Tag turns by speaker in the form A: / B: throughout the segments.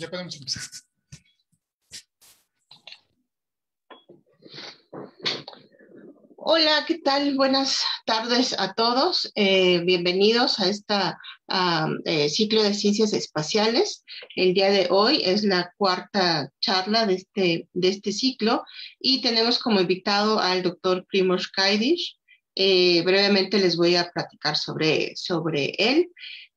A: ya podemos empezar.
B: Hola, ¿qué tal? Buenas tardes a todos. Eh, bienvenidos a este ciclo de ciencias espaciales. El día de hoy es la cuarta charla de este, de este ciclo y tenemos como invitado al doctor Primoz Kaidish. Eh, brevemente les voy a platicar sobre, sobre él.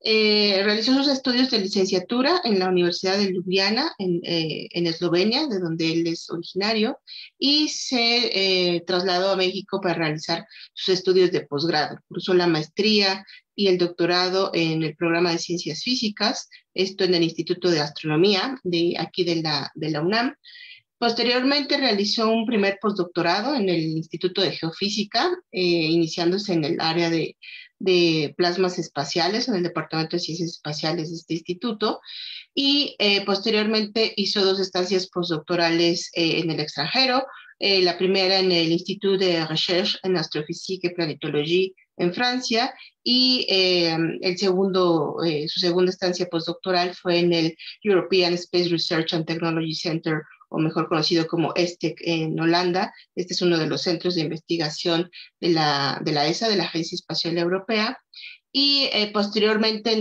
B: Eh, realizó sus estudios de licenciatura en la Universidad de Ljubljana, en, eh, Eslovenia, de donde él es originario, y se eh, trasladó a México para realizar sus estudios de posgrado. Cursó la maestría y el doctorado en el programa de ciencias físicas, esto en el Instituto de Astronomía de aquí de la, de la UNAM. Posteriormente realizó un primer postdoctorado en el Instituto de Geofísica, iniciándose en el área de de Plasmas Espaciales en el Departamento de Ciencias Espaciales de este instituto y eh, posteriormente hizo dos estancias postdoctorales eh, en el extranjero, eh, la primera en el Instituto de Recherche en Astrofísica y Planetología en Francia y el segundo, su segunda estancia postdoctoral fue en el European Space Research and Technology Center o mejor conocido como ESTEC en Holanda. Este es uno de los centros de investigación de la, ESA, de la Agencia Espacial Europea. Y eh, posteriormente,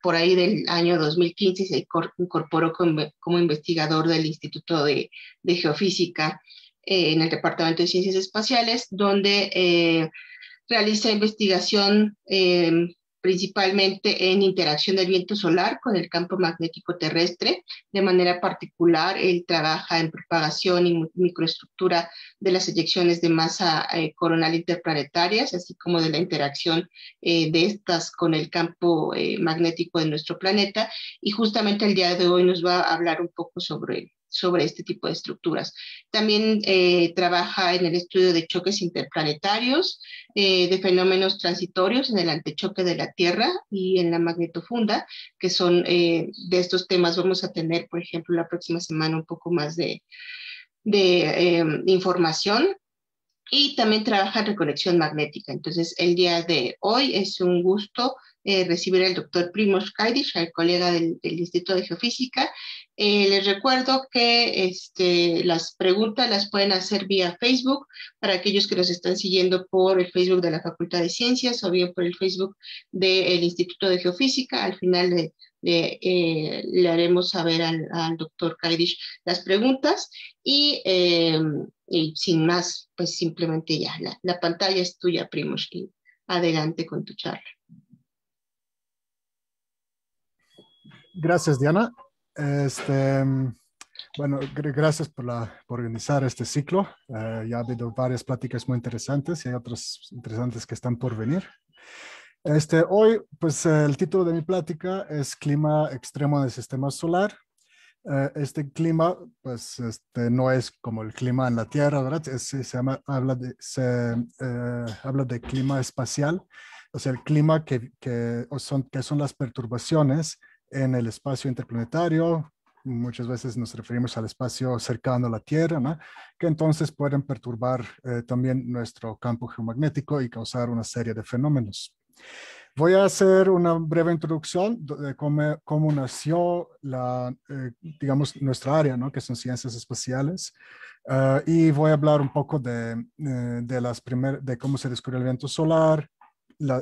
B: por ahí del año 2015, se incorporó como, investigador del Instituto de, Geofísica eh, en el Departamento de Ciencias Espaciales, donde eh, realiza investigación principalmente en interacción del viento solar con el campo magnético terrestre. De manera particular, él trabaja en propagación y microestructura de las eyecciones de masa eh, coronal interplanetarias, así como de la interacción eh, de estas con el campo eh, magnético de nuestro planeta. Y justamente el día de hoy nos va a hablar un poco sobre sobre este tipo de estructuras. También eh, trabaja en el estudio de choques interplanetarios, eh, de fenómenos transitorios en el antechoque de la Tierra y en la magnetofunda, que son eh, de estos temas. Vamos a tener, por ejemplo, la próxima semana un poco más de, de em, información y también trabaja en reconexión magnética. Entonces, el día de hoy es un gusto eh, recibir al doctor Primoz Kaidish, al colega del, Instituto de Geofísica. Eh, les recuerdo que este, las preguntas las pueden hacer vía Facebook para aquellos que nos están siguiendo por el Facebook de la Facultad de Ciencias o bien por el Facebook del Instituto de Geofísica. Al final de, eh, le haremos saber al, al doctor Kaidish las preguntas y, sin más, pues simplemente ya, la, pantalla es tuya, Primoz, y adelante con tu charla.
A: Gracias, Diana. Este, bueno, gracias por, organizar este ciclo. Eh, ya ha habido varias pláticas muy interesantes y hay otras interesantes que están por venir. Este, hoy, pues el título de mi plática es Clima extremo del sistema solar. Eh, este clima, pues este, no es como el clima en la Tierra, ¿verdad? se, habla, de, eh, habla de clima espacial, o sea, el clima que, que, son, que son las perturbaciones en el espacio interplanetario, muchas veces nos referimos al espacio cercano a la Tierra, ¿no? que entonces pueden perturbar eh, también nuestro campo geomagnético y causar una serie de fenómenos. Voy a hacer una breve introducción de cómo, nació la, eh, digamos, nuestra área, ¿no? que son ciencias espaciales, ah, y voy a hablar un poco de, eh, de, las primer, de cómo se descubrió el viento solar,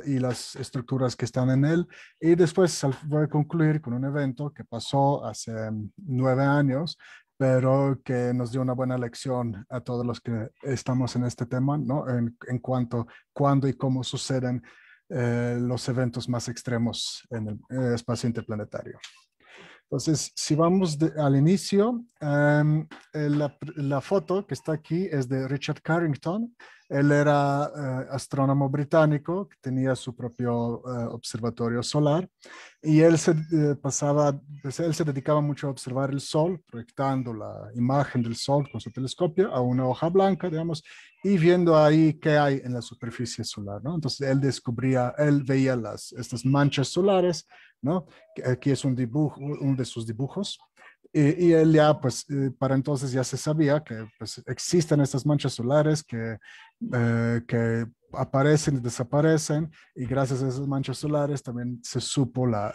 A: y las estructuras que están en él. Y después voy a concluir con un evento que pasó hace mm, nueve años, pero que nos dio una buena lección a todos los que estamos en este tema, ¿no? En, cuanto a cuándo y cómo suceden eh, los eventos más extremos en el eh, espacio interplanetario. Entonces, si vamos al inicio, em, eh, la, foto que está aquí es de Richard Carrington. Él era eh, astrónomo británico que tenía su propio eh, observatorio solar y él se, pasaba, pues, él se dedicaba mucho a observar el Sol, proyectando la imagen del Sol con su telescopio a una hoja blanca, digamos, y viendo ahí qué hay en la superficie solar. Entonces, él descubría, él veía las, estas manchas solares Aquí es un dibujo, uno de sus dibujos. Y, él ya, pues, eh, para entonces ya se sabía que pues, existen estas manchas solares que, eh, que aparecen y desaparecen, y gracias a esas manchas solares también se supo la,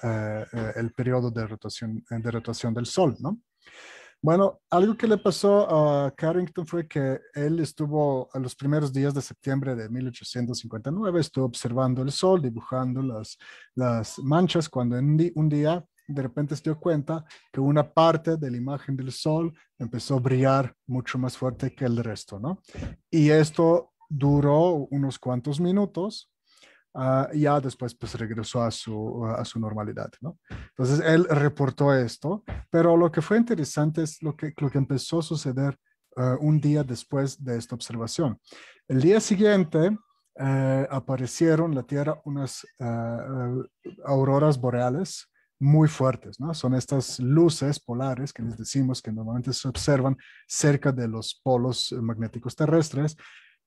A: eh, el periodo de rotación, de rotación del Sol, ¿no? Bueno, algo que le pasó a Carrington fue que él estuvo a los primeros días de septiembre de 1859, estuvo observando el sol, dibujando las, las manchas, cuando un día de repente se dio cuenta que una parte de la imagen del sol empezó a brillar mucho más fuerte que el resto, ¿no? Y esto duró unos cuantos minutos Ah, ya después pues regresó a su, a su normalidad, ¿no? Entonces él reportó esto, pero lo que fue interesante es lo que, lo que empezó a suceder ah, un día después de esta observación. El día siguiente eh, aparecieron en la Tierra unas ah, auroras boreales muy fuertes, ¿no? Son estas luces polares que les decimos que normalmente se observan cerca de los polos magnéticos terrestres,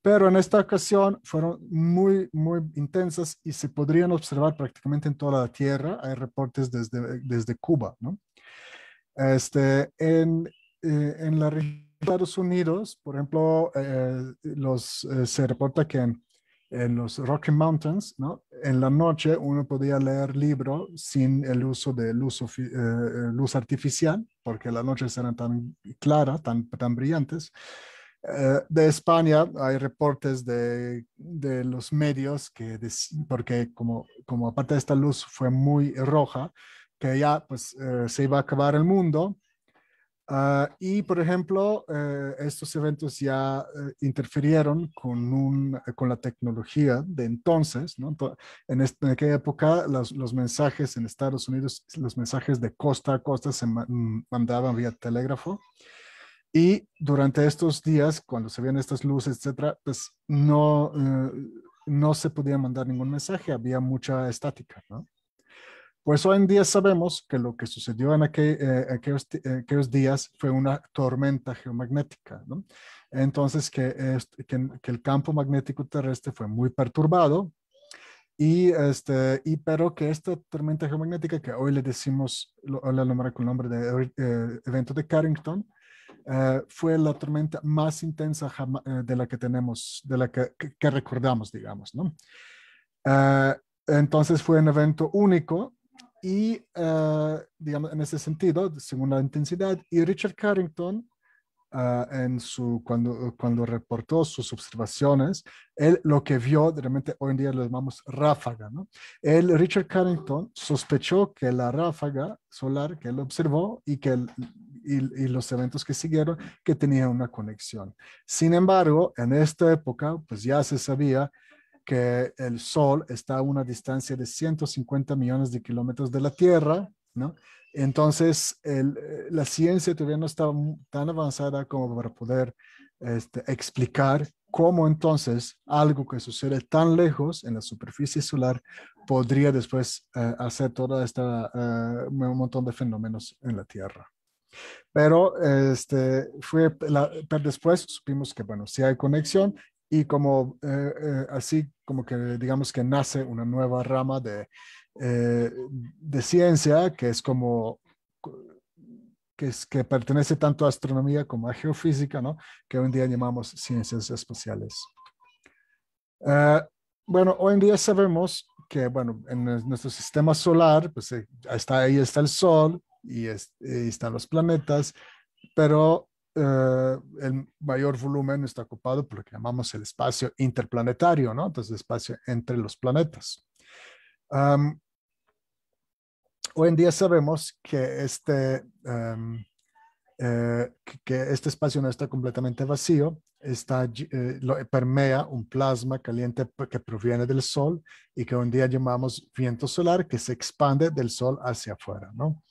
A: pero en esta ocasión fueron muy, muy intensas y se podrían observar prácticamente en toda la Tierra. Hay reportes desde, desde Cuba, ¿no? Este, en, eh, en la región de Estados Unidos, por ejemplo, eh, los, eh, se reporta que en, los Rocky Mountains, ¿no? en la noche uno podía leer libros sin el uso de luz, luz artificial, porque las noches eran tan claras, tan, tan brillantes eh, de España hay reportes de, los medios que, porque como, aparte de esta luz fue muy roja, que ya pues, eh, se iba a acabar el mundo. Eh, y por ejemplo, estos eventos ya interfirieron con, la tecnología de entonces. En, aquella época, los, mensajes en Estados Unidos, los mensajes de costa a costa se mm, mandaban vía telégrafo. Y durante estos días, cuando se veían estas luces, etcétera, pues no, eh, no se podía mandar ningún mensaje, había mucha estática, ¿no? Pues hoy en día sabemos que lo que sucedió en aquel, eh, eh, aquellos, días fue una tormenta geomagnética, ¿no? Entonces que, que, el campo magnético terrestre fue muy perturbado y, este, y pero que esta tormenta geomagnética que hoy le decimos, lo, la nombramos con el nombre de evento de Carrington, eh, fue la tormenta más intensa eh, de la que tenemos, de la que, recordamos, digamos, ¿no? Eh, entonces fue un evento único y, digamos, en ese sentido, según la intensidad, y Richard Carrington, en su, cuando, cuando reportó sus observaciones, él lo que vio, realmente hoy en día lo llamamos ráfaga, ¿no? Richard Carrington, sospechó que la ráfaga solar que él observó y que él, y, los eventos que siguieron que tenían una conexión. Sin embargo, en esta época, pues ya se sabía que el Sol está a una distancia de 150 millones de kilómetros de la Tierra, ¿no? Entonces, eh, la ciencia todavía no estaba tan avanzada como para poder este, explicar cómo entonces algo que sucede tan lejos en la superficie solar podría después eh, hacer todo este eh, montón de fenómenos en la Tierra. Pero este, fue pero después supimos que, bueno, sí hay conexión y como eh, eh, así como que digamos que nace una nueva rama de, eh, de ciencia que es como que, es, que pertenece tanto a astronomía como a geofísica, ¿no? Que hoy en día llamamos ciencias espaciales. bueno, hoy en día sabemos que, bueno, en nuestro sistema solar, pues está, ahí está el Sol, y, están los planetas, pero eh, el mayor volumen está ocupado por lo que llamamos el espacio interplanetario, ¿no? Entonces, espacio entre los planetas. hoy en día sabemos que este, em, eh, que este espacio no está completamente vacío, está, eh, permea un plasma caliente que proviene del Sol y que hoy en día llamamos viento solar, que se expande del Sol hacia afuera, ¿no?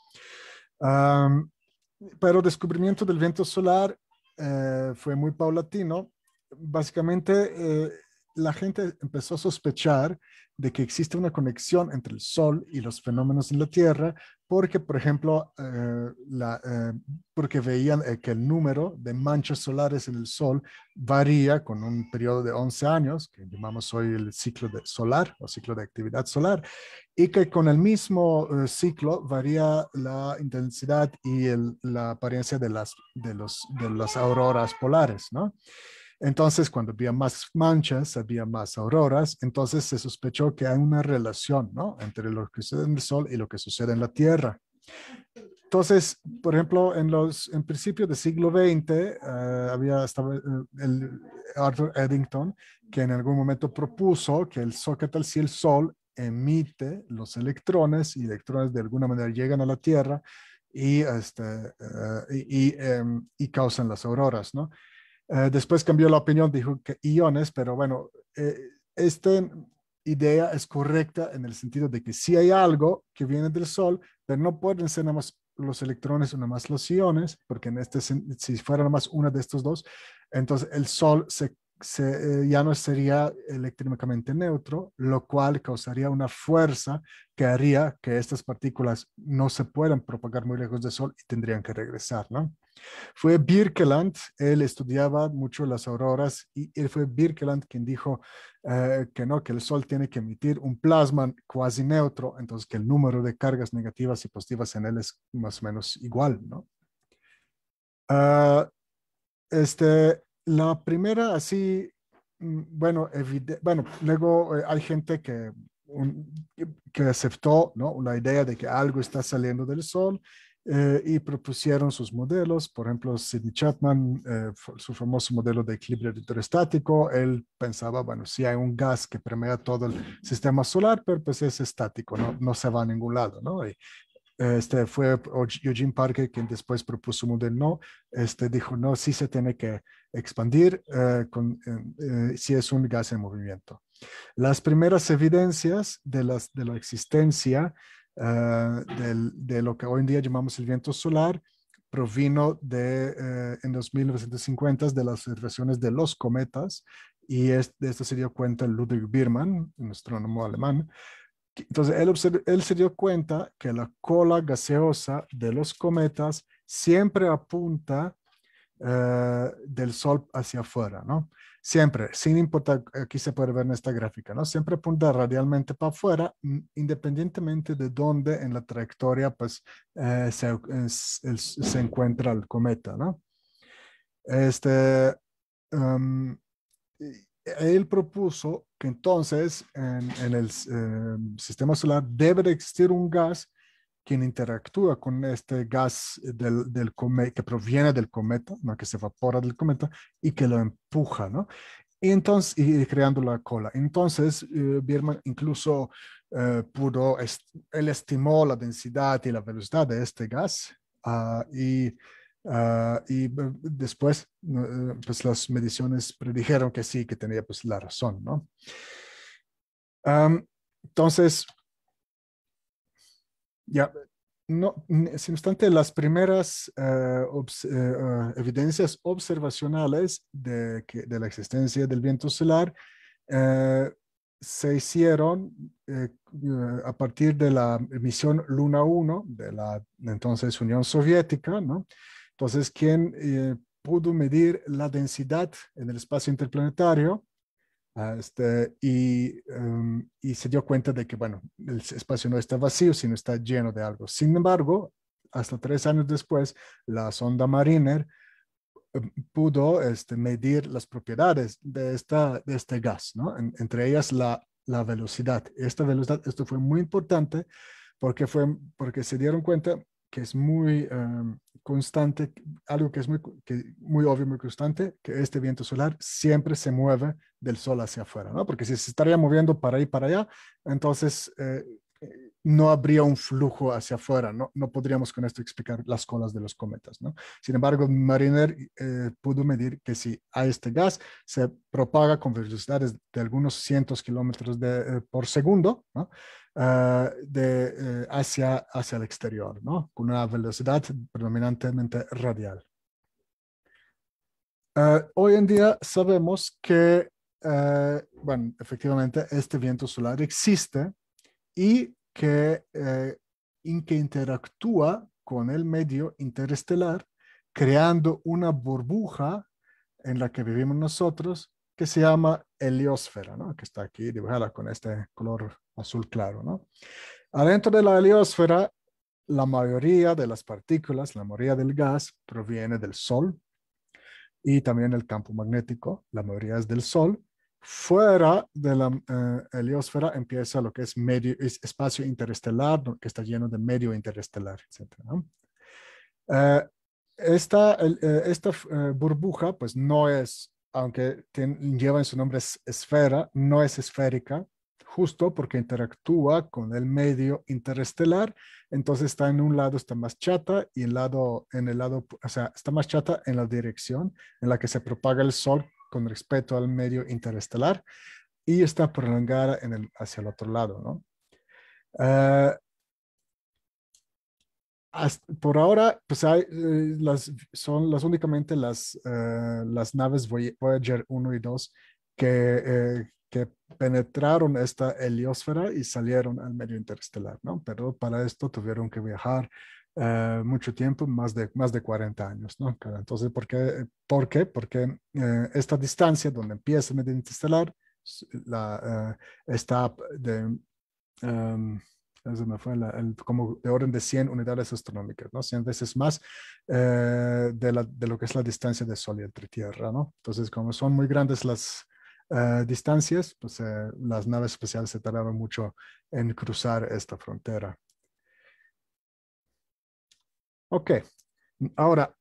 A: pero el descubrimiento del viento solar eh, fue muy paulatino. Básicamente, eh, la gente empezó a sospechar de que existe una conexión entre el Sol y los fenómenos en la Tierra porque, por ejemplo, eh, la, eh, porque veían eh, que el número de manchas solares en el Sol varía con un periodo de 11 años, que llamamos hoy el ciclo solar o ciclo de actividad solar, y que con el mismo ciclo varía la intensidad y la apariencia de las, de, los, de las auroras polares, ¿no? Entonces, cuando había más manchas, había más auroras, entonces se sospechó que hay una relación ¿no? entre lo que sucede en el Sol y lo que sucede en la Tierra. Entonces, por ejemplo, en los en principios del siglo XX eh, había estaba, eh, el Arthur Eddington que en algún momento propuso que el sol, ¿qué tal si el sol emite los electrones y electrones de alguna manera llegan a la Tierra y, este, eh, y, em, y, causan las auroras, ¿no? Eh, después cambió la opinión, dijo que iones, pero bueno, eh, esta idea es correcta en el sentido de que si hay algo que viene del Sol, pero no pueden ser nada más los electrones o nada más los iones, porque en este, si fuera nada más una de estos dos, entonces el Sol se eh, ya no sería electrónicamente neutro, lo cual causaría una fuerza que haría que estas partículas no se puedan propagar muy lejos del Sol y tendrían que regresar, ¿no? Fue Birkeland, él estudiaba mucho las auroras y él fue Birkeland quien dijo eh, que no, que el Sol tiene que emitir un plasma cuasi neutro, entonces que el número de cargas negativas y positivas en él es más o menos igual, ¿no? Ah, este, la primera, así, mm, bueno, bueno, luego eh, hay gente que, que aceptó ¿no? la idea de que algo está saliendo del Sol eh, y propusieron sus modelos. Por ejemplo, Sidney Chapman, eh, su famoso modelo de equilibrio hidrostático, él pensaba, bueno, si hay un gas que permea todo el sistema solar, pero pues es estático, no, no se va a ningún lado, ¿no? Este fue Eugene Parker quien después propuso un modelo no. Este dijo no, sí se tiene que expandir eh, con, eh, eh, si es un gas en movimiento. Las primeras evidencias de, las, de la existencia de lo que hoy en día llamamos el viento solar provino de, en los 1950 de las observaciones de los cometas y de esto se dio cuenta Ludwig Biermann, un astrónomo alemán, entonces él, se dio cuenta que la cola gaseosa de los cometas siempre apunta eh, del Sol hacia afuera, ¿no? Siempre, sin importar, aquí se puede ver en esta gráfica, ¿no? Siempre apunta radialmente para afuera, mm, independientemente de dónde en la trayectoria, pues, eh, se, encuentra el cometa, ¿no? Este, em, él propuso que entonces en, el em, sistema solar debe de existir un gas quien interactúa con este gas del, cometa, que proviene del cometa, ¿no? que se evapora del cometa y que lo empuja, ¿no? Y entonces, y creando la cola. Entonces, eh, Bierman incluso eh, pudo, él estimó la densidad y la velocidad de este gas ah, y Ah, y eh, después, eh, pues las mediciones predijeron que sí, que tenía pues la razón, ¿no? entonces, ya, no, sin obstante, las primeras eh, evidencias observacionales de, que, de, la existencia del viento solar se hicieron a partir de la misión Luna 1 de la entonces Unión Soviética, ¿no? Entonces, quien eh, pudo medir la densidad en el espacio interplanetario ah, este, em, y, se dio cuenta de que, bueno, el espacio no está vacío, sino está lleno de algo. Sin embargo, hasta tres años después, la sonda Mariner em, pudo este, medir las propiedades de, esta, de este gas, ¿no? entre ellas la, la, velocidad. Esta velocidad, esto fue muy importante porque, fue, porque se dieron cuenta que es muy, em, constante, algo que es muy, muy obvio, muy constante, que este viento solar siempre se mueve del sol hacia afuera, ¿no? Porque si se estaría moviendo para ahí, para allá, entonces eh, eh, no habría un flujo hacia afuera, ¿no? No podríamos con esto explicar las colas de los cometas, ¿no? Sin embargo, Mariner eh, pudo medir que si a este gas se propaga con velocidades de algunos cientos kilómetros de, por segundo, ¿no? Eh, de, eh, hacia, hacia el exterior, ¿no? con una velocidad predominantemente radial. Eh, hoy en día sabemos que, bueno, efectivamente este viento solar existe y que, interactúa con el medio interestelar, creando una burbuja en la que vivimos nosotros que se llama heliosfera, ¿no? que está aquí dibujada con este color azul claro, ¿no? Adentro de la heliosfera, la mayoría de las partículas, la mayoría del gas, proviene del Sol y también el campo magnético, la mayoría es del Sol. Fuera de la eh, heliosfera empieza lo que es, medio, espacio interestelar, que está lleno de medio interestelar, etc. Eh, esta, eh, burbuja, pues no es, aunque lleva en su nombre es esfera, no es esférica, justo porque interactúa con el medio interestelar, entonces está en un lado está más chata y el lado en el lado, o sea, está más chata en la dirección en la que se propaga el sol con respecto al medio interestelar y está prolongada en el, hacia el otro lado, ¿no? Ah, por ahora, pues hay, eh, las, son las únicamente las, eh, las naves Voyager 1 y 2 que, eh, que penetraron esta heliosfera y salieron al medio interestelar, ¿no? Pero para esto tuvieron que viajar eh, mucho tiempo, más de, más de 40 años, ¿no? Entonces, ¿por qué? ¿Por qué? Porque eh, esta distancia donde empieza el medio interestelar la, eh, está de... Em, fue como de orden de 100 unidades astronómicas, ¿no? 100 veces más de, de, lo que es la distancia de Sol y entre Tierra, ¿no? Entonces, como son muy grandes las, eh, distancias, pues eh, las naves espaciales se tardaban mucho en cruzar esta frontera. Ok, ahora,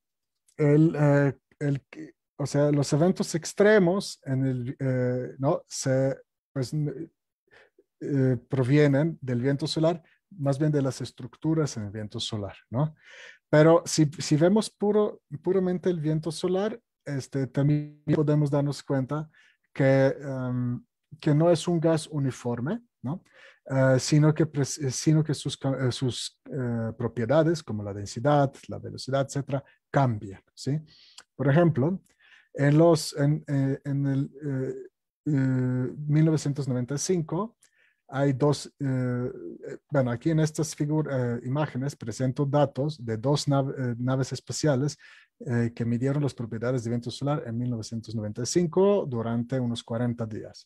A: eh, o sea, los eventos extremos en el, ¿no? Pues, provienen del viento solar, más bien de las estructuras en el viento solar, ¿no? Pero si, vemos puro, puramente el viento solar, este, también podemos darnos cuenta que, em, que no es un gas uniforme, ¿no? Eh, sino que, eh, sino que sus, eh, propiedades, como la densidad, la velocidad, etcétera, cambian. ¿sí? Por ejemplo, en, los, en, en el, 1995, hay dos, eh, eh, bueno, aquí en estas figuras, eh, imágenes presento datos de dos naves espaciales que midieron las propiedades de viento solar en 1995 durante unos 40 días.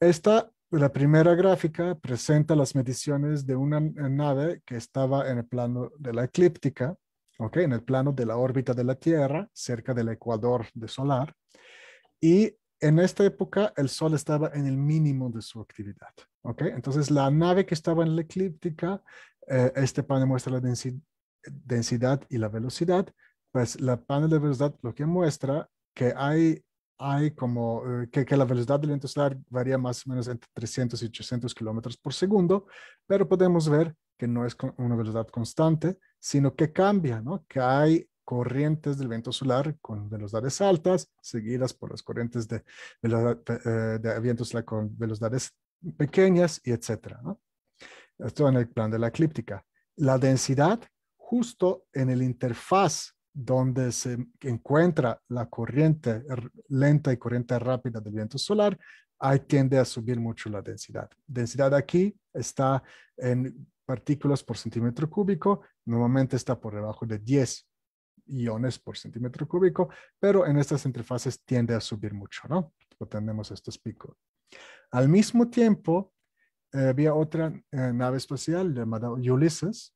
A: Esta, la primera gráfica, presenta las mediciones de una nave que estaba en el plano de la eclíptica, okay, en el plano de la órbita de la Tierra, cerca del ecuador de solar, y en esta época el Sol estaba en el mínimo de su actividad. ¿ok? Entonces la nave que estaba en la eclíptica, eh, este panel muestra la densidad y la velocidad, pues la panel de velocidad lo que muestra que hay, hay como eh, que, la velocidad del viento solar varía más o menos entre 300 y 800 kilómetros por segundo, pero podemos ver que no es una velocidad constante, sino que cambia, ¿no? que hay corrientes del viento solar con velocidades altas, seguidas por las corrientes de, de, eh, de viento solar con velocidades pequeñas y etcétera. Esto en el plan de la eclíptica. La densidad justo en el interfaz donde se encuentra la corriente lenta y corriente rápida del viento solar, ahí tiende a subir mucho la densidad. Densidad aquí está en partículas por centímetro cúbico, normalmente está por debajo de 10 iones por centímetro cúbico, pero en estas interfaces tiende a subir mucho, ¿no? tenemos estos picos. Al mismo tiempo, eh, había otra eh, nave espacial llamada Ulysses,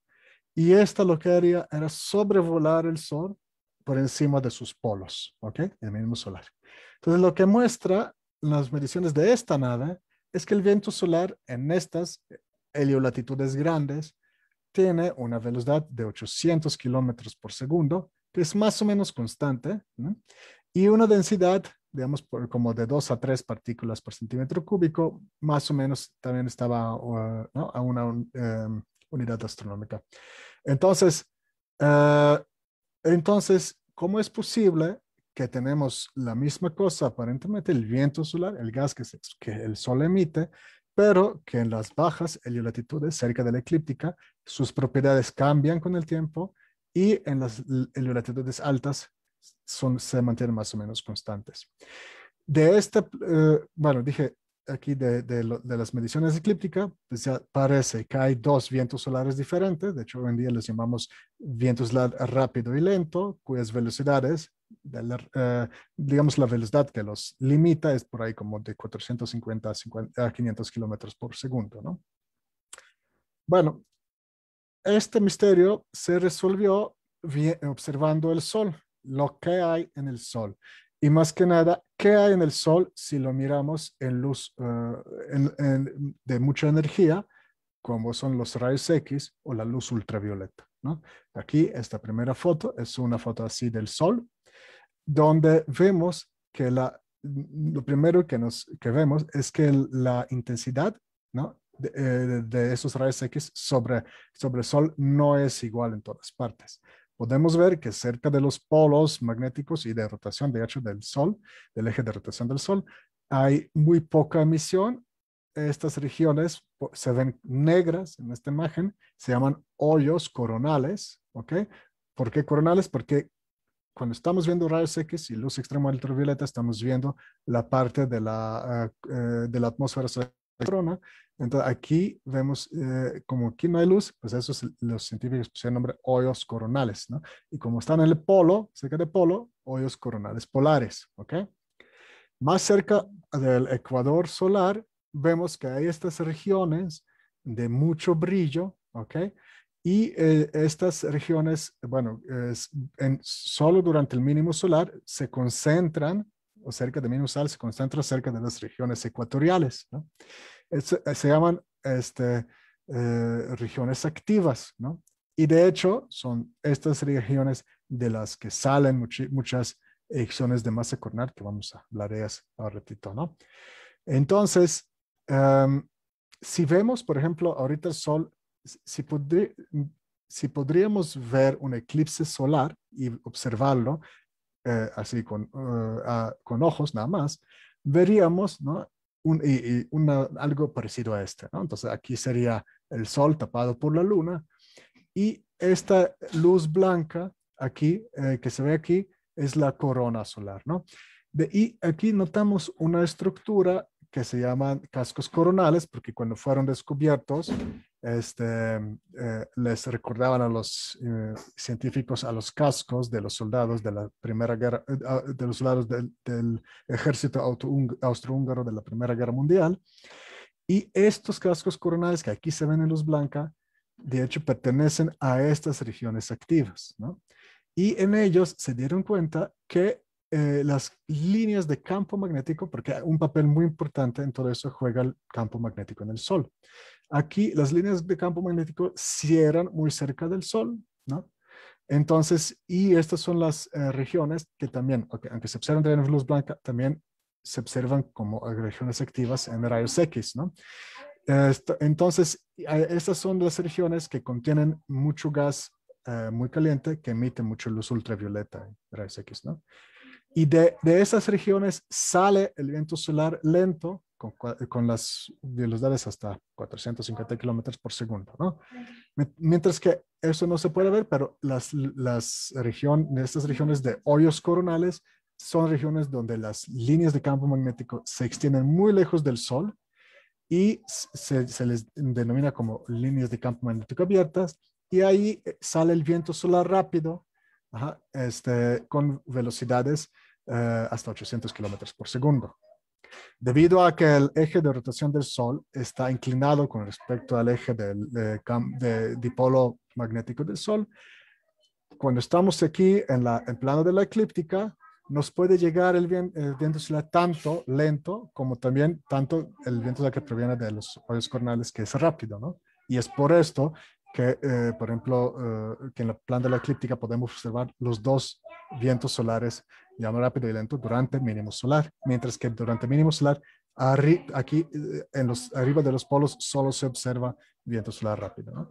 A: y esta lo que haría era sobrevolar el Sol por encima de sus polos, ¿ok? El mismo solar. Entonces, lo que muestra las mediciones de esta nave es que el viento solar en estas heliolatitudes grandes tiene una velocidad de 800 kilómetros por segundo es más o menos constante, y una densidad, digamos, como de dos a tres partículas por centímetro cúbico, más o menos también estaba uh, a una em, unidad astronómica. Eh, entonces, ¿cómo es posible que tenemos la misma cosa, aparentemente el viento solar, el gas que, que el Sol emite, pero que en las bajas latitudes cerca de la eclíptica, sus propiedades cambian con el tiempo y en las latitudes altas son, se mantienen más o menos constantes. De esta, eh, bueno, dije aquí de, de, las mediciones eclípticas, pues parece que hay dos vientos solares diferentes, de hecho hoy en día los llamamos vientos rápido y lento, cuyas velocidades, de eh, digamos la velocidad que los limita es por ahí como de 450 a, a 500 kilómetros por segundo, ¿no? Bueno, este misterio se resolvió observando el sol, lo que hay en el sol. Y más que nada, ¿qué hay en el sol si lo miramos en luz eh, de mucha energía, como son los rayos X o la luz ultravioleta? Aquí, esta primera foto es una foto así del sol, donde vemos que la, lo primero que, nos, que vemos es que la intensidad ¿no? Eh, de, esos rayos X sobre, sobre el Sol no es igual en todas partes. Podemos ver que cerca de los polos magnéticos y de rotación, de hecho, del Sol, del eje de rotación del Sol, hay muy poca emisión. Estas regiones se ven negras en esta imagen, se llaman hoyos coronales, ¿ok? ¿Por qué coronales? Porque cuando estamos viendo rayos X y luz extrema ultravioleta, estamos viendo la parte de la, ah, eh, de la atmósfera solar corona, pues Entonces aquí vemos, eh, como aquí no hay luz, pues esos los científicos pusieron nombre hoyos coronales, ¿no? Y como están en el polo, cerca del polo, hoyos coronales polares, ¿ok? Más cerca del ecuador solar, vemos que hay estas regiones de mucho brillo, ¿ok? Y eh, estas regiones, bueno, en, solo durante el mínimo solar se concentran o cerca de Minusal se concentra cerca de las regiones ecuatoriales. Eh, se llaman este, eh, regiones activas, Y de hecho son estas regiones de las que salen muchas ejecciones de masa coronal que vamos a hablar de ellas un ¿no? Entonces, em, si vemos, por ejemplo, ahorita el sol, si, si podríamos ver un eclipse solar y observarlo, eh, así con, eh, con ojos nada más, veríamos ¿no? Un, y, una, algo parecido a este. Entonces aquí sería el sol tapado por la luna y esta luz blanca aquí, eh, que se ve aquí, es la corona solar. ¿no? y aquí notamos una estructura que se llaman cascos coronales, porque cuando fueron descubiertos, este, eh, les recordaban a los eh, científicos a los cascos de los soldados de la Primera Guerra, eh, ah, de los soldados del, ejército austrohúngaro de la Primera Guerra Mundial. Y estos cascos coronales que aquí se ven en luz blanca, de hecho, pertenecen a estas regiones activas, ¿no? Y en ellos se dieron cuenta que eh, las líneas de campo magnético, porque un papel muy importante en todo eso juega el campo magnético en el Sol. Aquí las líneas de campo magnético cierran muy cerca del Sol, ¿no? Entonces, y estas son las eh, regiones que también, aunque se observan de luz blanca, también se observan como regiones activas en rayos X, ¿no? entonces, estas son las regiones que contienen mucho gas eh, muy caliente que emite mucho luz ultravioleta, rayos X, ¿no? Y de, esas regiones sale el viento solar lento, con, las velocidades hasta 450 kilómetros por segundo, ¿no? Mientras que eso no se puede ver, pero las, las regiones, estas regiones de hoyos coronales son regiones donde las líneas de campo magnético se extienden muy lejos del Sol y se, les denomina como líneas de campo magnético abiertas y ahí eh, sale el viento solar rápido este, con velocidades eh, hasta 800 kilómetros por segundo. Debido a que el eje de rotación del Sol está inclinado con respecto al eje del de, dipolo magnético del Sol, cuando estamos aquí en el plano de la eclíptica, nos puede llegar el, viento, solar tanto lento como también tanto el viento solar que proviene de los hoyos coronales que es rápido, ¿no? Y es por esto que, eh, por ejemplo, eh, que en el plan de la eclíptica podemos observar los dos vientos solares, llano rápido y lento, durante mínimo solar, mientras que durante mínimo solar, aquí eh, en los, arriba de los polos solo se observa viento solar rápido. ¿no?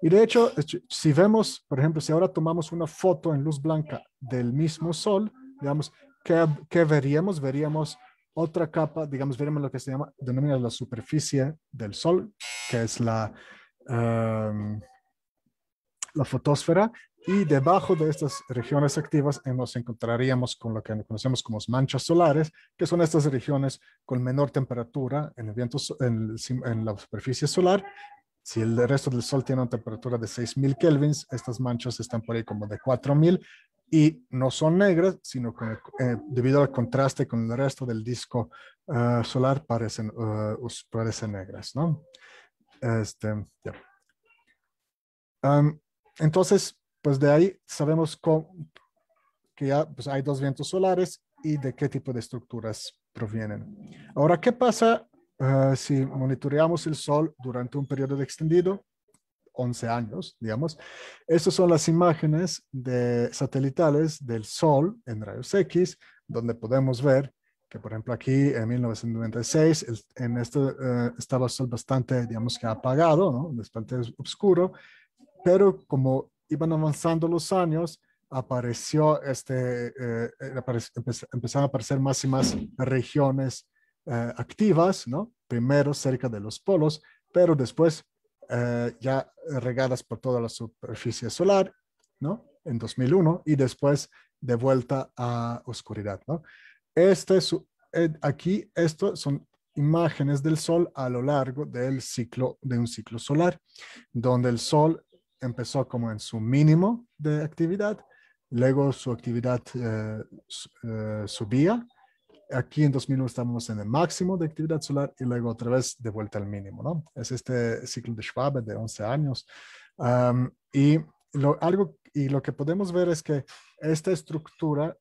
A: Y de hecho, si vemos, por ejemplo, si ahora tomamos una foto en luz blanca del mismo sol, digamos, ¿qué, qué veríamos? Veríamos otra capa, digamos, veríamos lo que se llama, denomina la superficie del Sol, que es la, Em, la fotosfera y debajo de estas regiones activas nos encontraríamos con lo que conocemos como manchas solares, que son estas regiones con menor temperatura en, el viento, en, la superficie solar. Si el resto del Sol tiene una temperatura de 6.000 kelvins, estas manchas están por ahí como de 4.000 y no son negras, sino eh, debido al contraste con el resto del disco eh, solar parecen, eh, parecen negras, ¿no? Este, entonces, pues de ahí sabemos cómo, que ya pues, hay dos vientos solares y de qué tipo de estructuras provienen. Ahora, ¿qué pasa ah, si monitoreamos el Sol durante un periodo de extendido? 11 años, digamos. Estas son las imágenes de satelitales del Sol en rayos X, donde podemos ver que por ejemplo aquí en 1996, en esto eh, estaba sol bastante, digamos que apagado, ¿no? bastante oscuro, pero como iban avanzando los años, apareció este, eh, eh, empezaron a aparecer más y más regiones activas, ¿no? Primero cerca de los polos, pero después ya regadas por toda la superficie solar, ¿no? En 2001 y después de vuelta a oscuridad, ¿no? Este es, eh, aquí, esto son imágenes del Sol a lo largo del ciclo, de un ciclo solar, donde el Sol empezó como en su mínimo de actividad, luego su actividad eh, eh, subía. Aquí en 2001 estamos en el máximo de actividad solar y luego otra vez de vuelta al mínimo, ¿no? Es este ciclo de Schwabe de 11 años. y, lo, algo, y lo que podemos ver es que esta estructura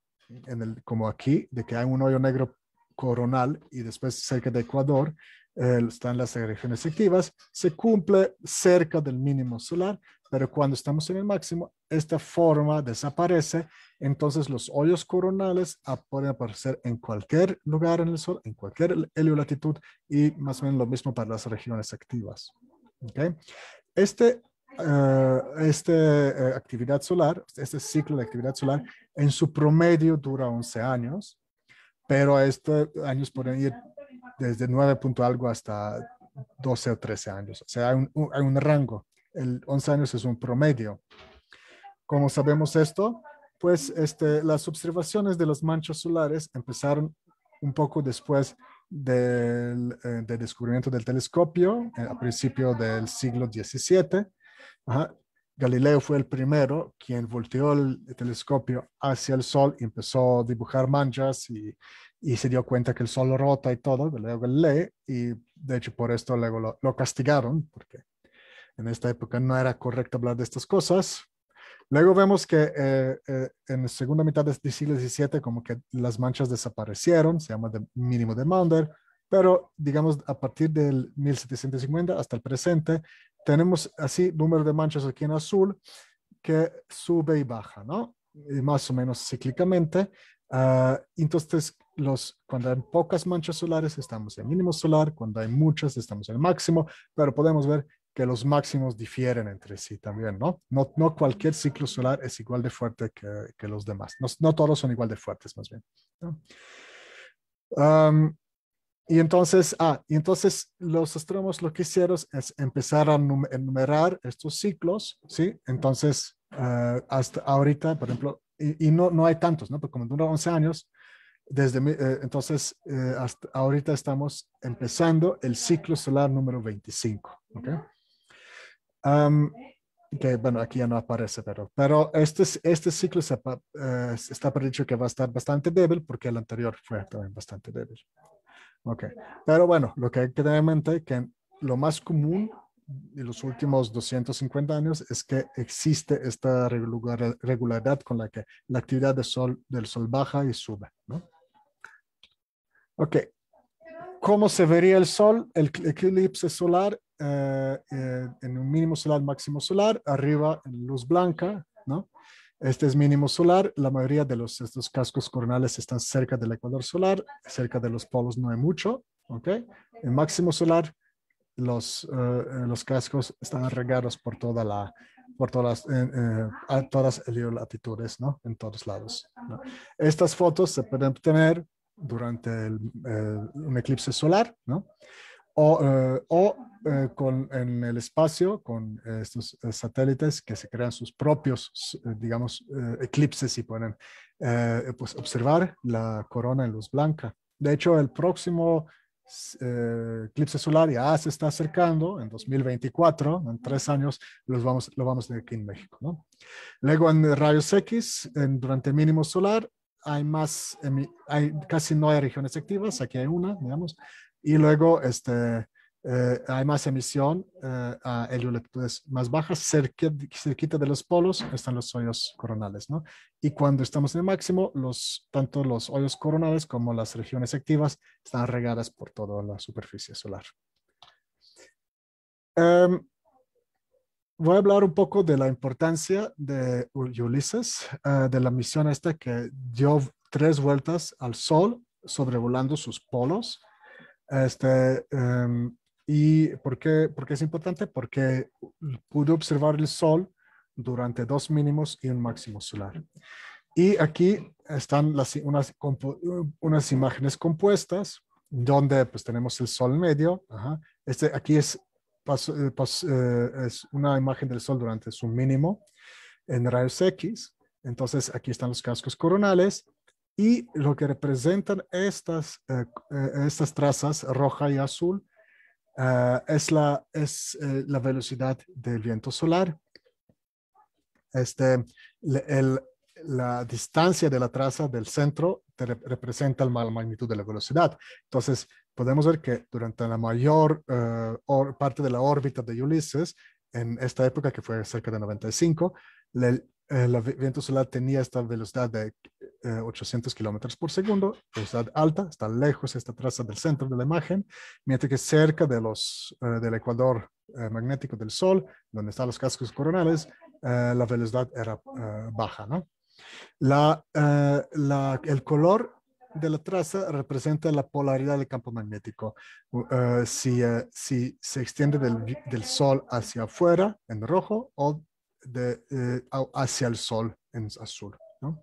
A: como aquí, de que hay un hoyo negro coronal y después cerca de Ecuador están las regiones activas, se cumple cerca del mínimo solar, pero cuando estamos en el máximo, esta forma desaparece, entonces los hoyos coronales pueden aparecer en cualquier lugar en el Sol, en cualquier heliolatitud y más o menos lo mismo para las regiones activas. ¿okay? Este eh, esta eh, actividad solar, este ciclo de actividad solar, en su promedio dura 11 años, pero estos años pueden ir desde 9 punto algo hasta 12 o 13 años. O sea, hay un, hay un rango. El 11 años es un promedio. ¿Cómo sabemos esto? Pues este, las observaciones de las manchas solares empezaron un poco después del, eh, del, descubrimiento del telescopio a principios del siglo XVII Galileo fue el primero quien volteó el telescopio hacia el Sol y empezó a dibujar manchas y, se dio cuenta que el Sol rota y todo, Galileo y de hecho por esto luego lo, castigaron, porque en esta época no era correcto hablar de estas cosas, Luego vemos que eh, eh, en la segunda mitad del siglo XVII como que las manchas desaparecieron, se llama de mínimo de Maunder, pero digamos a partir del 1750 hasta el presente tenemos así número de manchas aquí en azul que sube y baja, ¿no? más o menos cíclicamente. Ah, entonces, los, cuando hay pocas manchas solares, estamos en mínimo solar, cuando hay muchas, estamos en máximo, pero podemos ver que los máximos difieren entre sí también, ¿no? No, no cualquier ciclo solar es igual de fuerte que, que los demás, no, no, todos son igual de fuertes más bien. ¿no? Y entonces, ah, y entonces los astrónomos lo que hicieron es empezar a enumerar estos ciclos, ¿sí? Entonces, eh, hasta ahorita, por ejemplo, y, no, no hay tantos, ¿no? Porque como dura 11 años, desde, eh, entonces, eh, hasta ahorita estamos empezando el ciclo solar número 25, ¿ok? que bueno, aquí ya no aparece, pero, pero este, este ciclo se, está predicho que va a estar bastante débil porque el anterior fue también bastante débil. Ok, pero bueno, lo que hay que tener en mente es que lo más común de los últimos 250 años es que existe esta regularidad con la que la actividad del sol, del sol baja y sube. ¿no? Ok, ¿cómo se vería el sol? El eclipse solar eh, eh, en un mínimo solar, máximo solar, arriba en luz blanca, ¿no? Este es mínimo solar. La mayoría de los, estos cascos coronales están cerca del ecuador solar, cerca de los polos no hay mucho. ¿ok? En máximo solar, los, eh, los cascos están regados por, toda la, por todas, eh, eh, todas las latitudes, ¿no? en todos lados. Estas fotos se pueden obtener durante un eclipse solar. ¿no? o, eh, eh, con, en el espacio con eh, estos satélites que se crean sus propios, digamos, eclipses y pueden pues, observar la corona en luz blanca. De hecho, el próximo eclipse solar ya se está acercando en 2024, en tres años los vamos, lo vamos a tener aquí en México. ¿no? Luego en rayos X, en, durante mínimo solar, hay más, hay, casi no hay regiones activas, aquí hay una, digamos, y luego este, eh, hay más emisión eh, a heliolectudes más bajas, cerquita de los polos están los hoyos coronales, ¿no? Y cuando estamos en el máximo, los, tanto los hoyos coronales como las regiones activas están regadas por toda la superficie solar. Em, voy a hablar un poco de la importancia de Ulises, eh, de la misión esta que dio tres vueltas al Sol sobrevolando sus polos este, em, ¿Y por qué, por qué, es importante? Porque pude observar el sol durante dos mínimos y un máximo solar. Y aquí están las, unas, unas imágenes compuestas donde pues tenemos el sol medio. Este, aquí es, eh, eh, es una imagen del sol durante su mínimo en rayos X. Entonces aquí están los cascos coronales y lo que representan estas, eh, eh, estas trazas roja y azul eh, es, la, es la velocidad del viento solar. Este, el, la distancia de la traza del centro representa la magnitud de la velocidad. Entonces, podemos ver que durante la mayor parte de la órbita de Ulises, en esta época que fue cerca de 95, el viento solar tenía esta velocidad de 800 eh, kilómetros por segundo, velocidad alta, está lejos, esta traza del centro de la imagen, mientras que cerca de los, eh, del ecuador eh, magnético del Sol, donde están los cascos coronales, la velocidad era baja. ¿no? La, el color de la traza representa la polaridad del campo magnético. si, si, se extiende del, del, sol hacia afuera en rojo o de, hacia el sol en azul. ¿no?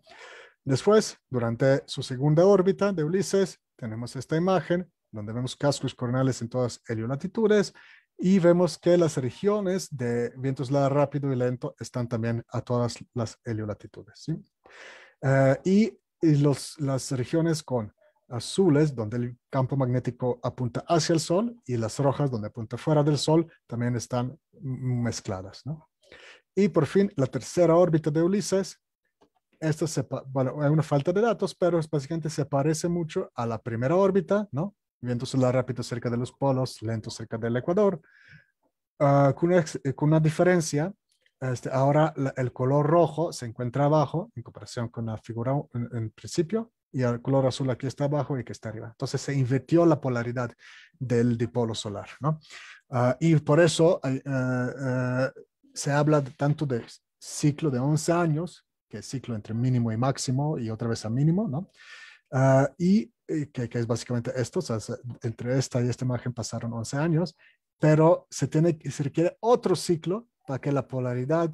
A: Después, durante su segunda órbita de Ulises, tenemos esta imagen donde vemos cascos coronales en todas heliolatitudes y vemos que las regiones de vientos rápido y lento están también a todas las heliolatitudes. Eh, y, los, las regiones con azules, donde el campo magnético apunta hacia el Sol, y las rojas, donde apunta fuera del Sol, también están mezcladas. Y por fin, la tercera órbita de Ulises esto bueno, hay una falta de datos, pero básicamente se parece mucho a la primera órbita, ¿no? Viento solar rápido cerca de los polos, lento cerca del ecuador, ah, con, una, eh, con, una, diferencia. Este, ahora el color rojo se encuentra abajo en comparación con la figura en, principio y el color azul aquí está abajo y que está arriba. Entonces se invirtió la polaridad del dipolo solar, ¿no? Ah, y por eso eh, eh, se habla tanto de ciclo de 11 años que es ciclo entre mínimo y máximo y otra vez a mínimo, ¿no? Ah, y, eh, que, es básicamente esto, o sea, entre esta y esta imagen pasaron 11 años, pero se, tiene, se requiere otro ciclo para que la polaridad,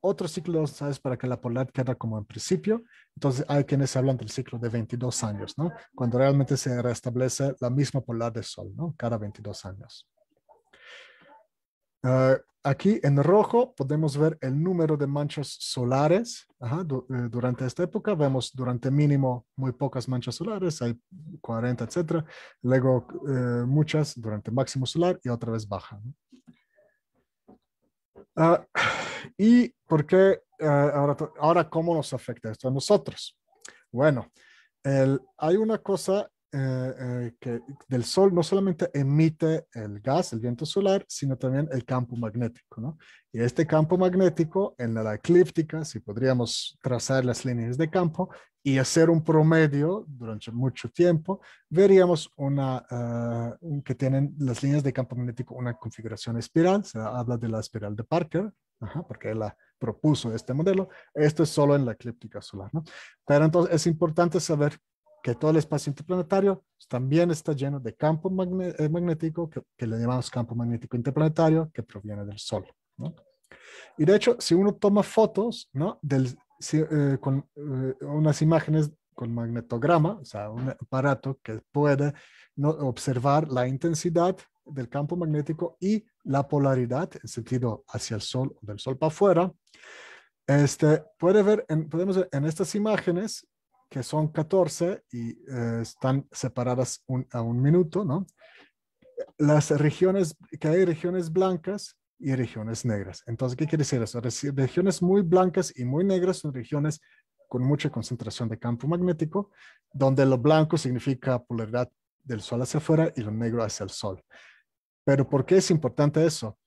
A: otro ciclo, ¿sabes? Para que la polaridad quede como en principio. Entonces hay quienes hablan del ciclo de 22 años, ¿no? Cuando realmente se restablece la misma polaridad del Sol, ¿no? Cada 22 años. Uh, Aquí en rojo podemos ver el número de manchas solares. Eh, durante esta época vemos durante mínimo muy pocas manchas solares, hay 40, etcétera. Luego eh, muchas durante máximo solar y otra vez baja. Ah, ¿Y por qué eh, ahora, ahora cómo nos afecta esto a nosotros? Bueno, hay una cosa eh, eh, que del Sol no solamente emite el gas, el viento solar, sino también el campo magnético. Y este campo magnético en la eclíptica, si podríamos trazar las líneas de campo y hacer un promedio durante mucho tiempo, veríamos una, eh, que tienen las líneas de campo magnético una configuración espiral, se habla de la espiral de Parker, porque él la propuso este modelo. Esto es solo en la eclíptica solar. ¿no? Pero entonces es importante saber que todo el espacio interplanetario también está lleno de campo eh, magnético, que, le llamamos campo magnético interplanetario, que proviene del Sol. Y de hecho, si uno toma fotos ¿no? del, eh, con eh, unas imágenes con magnetograma, o sea, un aparato que puede observar la intensidad del campo magnético y la polaridad en sentido hacia el Sol o del Sol para afuera, este, puede ver podemos ver en estas imágenes que son 14 y eh, están separadas a un minuto, ¿no? Las regiones, que hay regiones blancas y regiones negras. Entonces, ¿qué quiere decir eso? Regiones muy blancas y muy negras son regiones con mucha concentración de campo magnético, donde lo blanco significa polaridad del sol hacia afuera y lo negro hacia el sol. Pero ¿por qué es importante eso?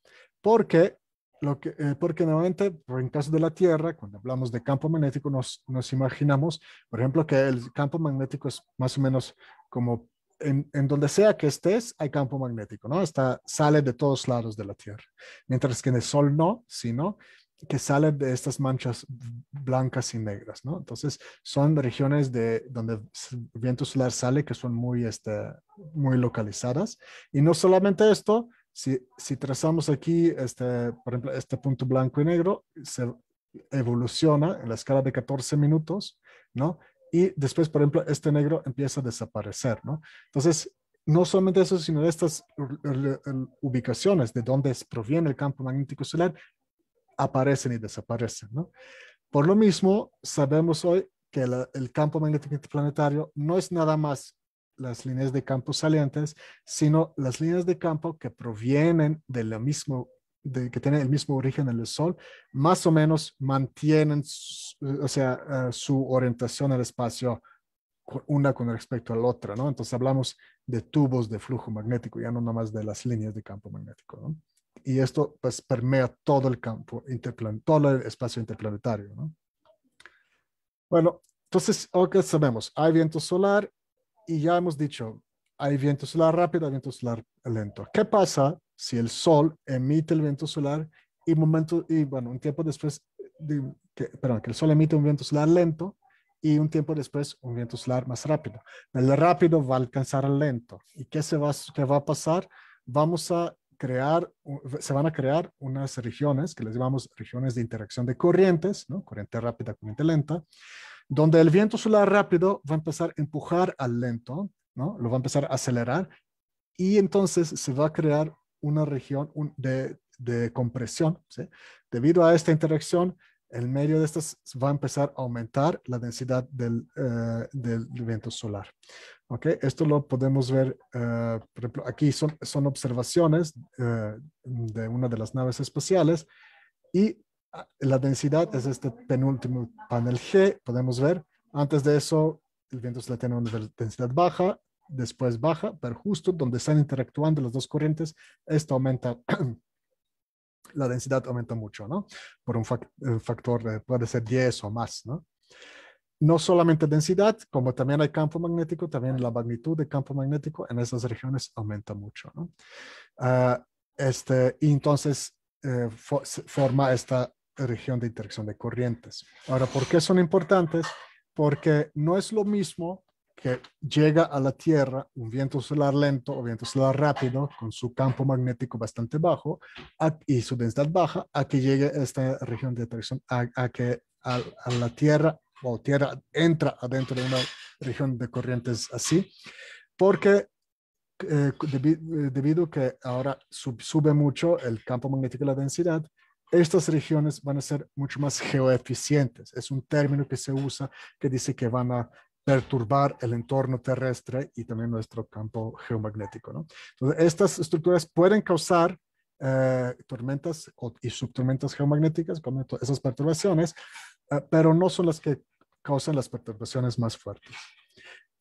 A: Porque eh, porque nuevamente, en caso de la Tierra, cuando hablamos de campo magnético, nos, imaginamos, por ejemplo, que el campo magnético es más o menos como en, donde sea que estés, hay campo magnético, ¿no? Está, sale de todos lados de la Tierra. Mientras que en el Sol no, sino que sale de estas manchas blancas y negras, ¿no? Entonces, son regiones de donde el viento solar sale que son muy, este, muy localizadas. Y no solamente esto, si, trazamos aquí, este, por ejemplo, este punto blanco y negro, se evoluciona en la escala de 14 minutos, ¿no? Y después, por ejemplo, este negro empieza a desaparecer, ¿no? Entonces, no solamente eso, sino estas ubicaciones de donde proviene el campo magnético solar aparecen y desaparecen. ¿no? Por lo mismo, sabemos hoy que el campo magnético planetario no es nada más las líneas de campo salientes, sino las líneas de campo que provienen de la mismo, de, que tienen el mismo origen en el Sol, más o menos mantienen, eh, o sea, eh, su orientación al espacio una con respecto a la otra, ¿no? Entonces hablamos de tubos de flujo magnético, ya no nomás de las líneas de campo magnético, ¿no? Y esto pues permea todo el campo, todo el espacio interplanetario, ¿no? Bueno, entonces, ¿qué sabemos, hay viento solar y ya hemos dicho, hay viento solar rápido, hay viento solar lento. ¿Qué pasa si el sol emite el viento solar y momento, y bueno, un tiempo después, que, perdón, que el sol emite un viento solar lento y un tiempo después un viento solar más rápido. El rápido va a alcanzar al lento. ¿Y qué, se va, qué va a pasar? Vamos a crear, se van a crear unas regiones que les llamamos regiones de interacción de corrientes, ¿no? corriente rápida, corriente lenta, donde el viento solar rápido va a empezar a empujar al lento, ¿no? Lo va a empezar a acelerar y entonces se va a crear una región de, compresión. Debido a esta interacción, el medio de estas va a empezar a aumentar la densidad del, eh, viento solar. Okay, esto lo podemos ver, eh, por ejemplo, aquí son, son observaciones eh, de una de las naves espaciales y la densidad es este penúltimo panel G, podemos ver. Antes de eso, el viento se tiene una densidad baja, después baja, pero justo donde están interactuando las dos corrientes, esto aumenta, la densidad aumenta mucho, ¿no? Por un eh, factor, eh, puede ser 10 o más, ¿no? No solamente densidad, como también hay campo magnético, también la magnitud de campo magnético en esas regiones aumenta mucho, ¿no? Ah, este, y entonces eh, forma esta región de interacción de corrientes. Ahora, ¿por qué son importantes? Porque no es lo mismo que llega a la Tierra un viento solar lento o viento solar rápido con su campo magnético bastante bajo y su densidad baja a que llegue esta región de interacción, a, que a, la Tierra o Tierra entra adentro de una región de corrientes así, porque eh, eh, debido a que ahora sube mucho el campo magnético y la densidad, estas regiones van a ser mucho más geoeficientes. Es un término que se usa que dice que van a perturbar el entorno terrestre y también nuestro campo geomagnético. Entonces, estas estructuras pueden causar eh, tormentas y subtormentas geomagnéticas, con esas perturbaciones, eh, pero no son las que causan las perturbaciones más fuertes.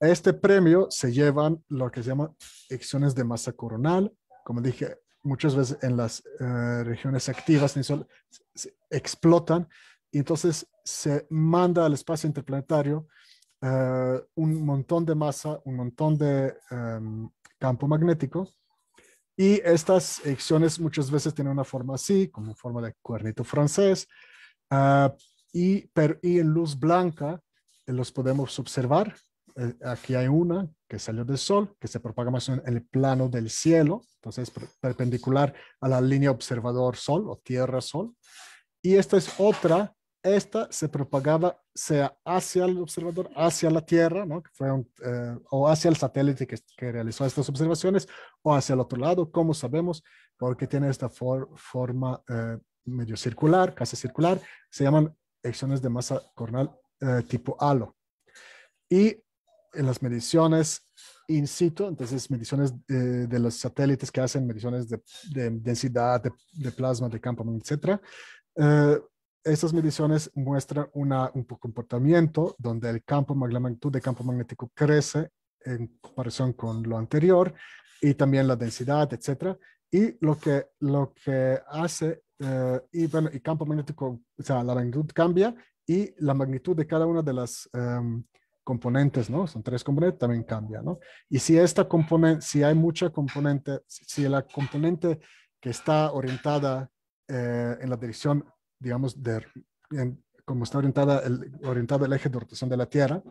A: Este premio se llevan lo que se llama acciones de masa coronal, como dije, muchas veces en las eh, regiones activas explotan y entonces se manda al espacio interplanetario eh, un montón de masa, un montón de em, campo magnético y estas ecciones muchas veces tienen una forma así, como forma de cuernito francés eh, y, en luz blanca los podemos observar. aquí hay una que salió del Sol, que se propaga más en el plano del cielo, entonces perpendicular a la línea observador-Sol o Tierra-Sol. Y esta es otra, esta se propagaba sea hacia el observador, hacia la Tierra, ¿no? Eh, o hacia el satélite que, realizó estas observaciones, o hacia el otro lado, como sabemos, porque tiene esta forma eh, medio circular, casi circular, se llaman acciones de masa coronal eh, tipo halo. Y en las mediciones in situ, entonces mediciones eh, de, los satélites que hacen mediciones de, densidad, de, plasma, de campo, etc. Eh, estas mediciones muestran una, un comportamiento donde el campo, la magnitud de campo magnético crece en comparación con lo anterior y también la densidad, etc. Y lo que, lo que hace, eh, y bueno, el campo magnético, o sea, la magnitud cambia y la magnitud de cada una de las... Em, componentes, ¿no? Son tres componentes, también cambia, ¿no? Y si esta componente, si hay mucha componente, si la componente que está orientada eh, en la dirección, digamos, de, como está orientada el, orientado el eje de rotación de la Tierra,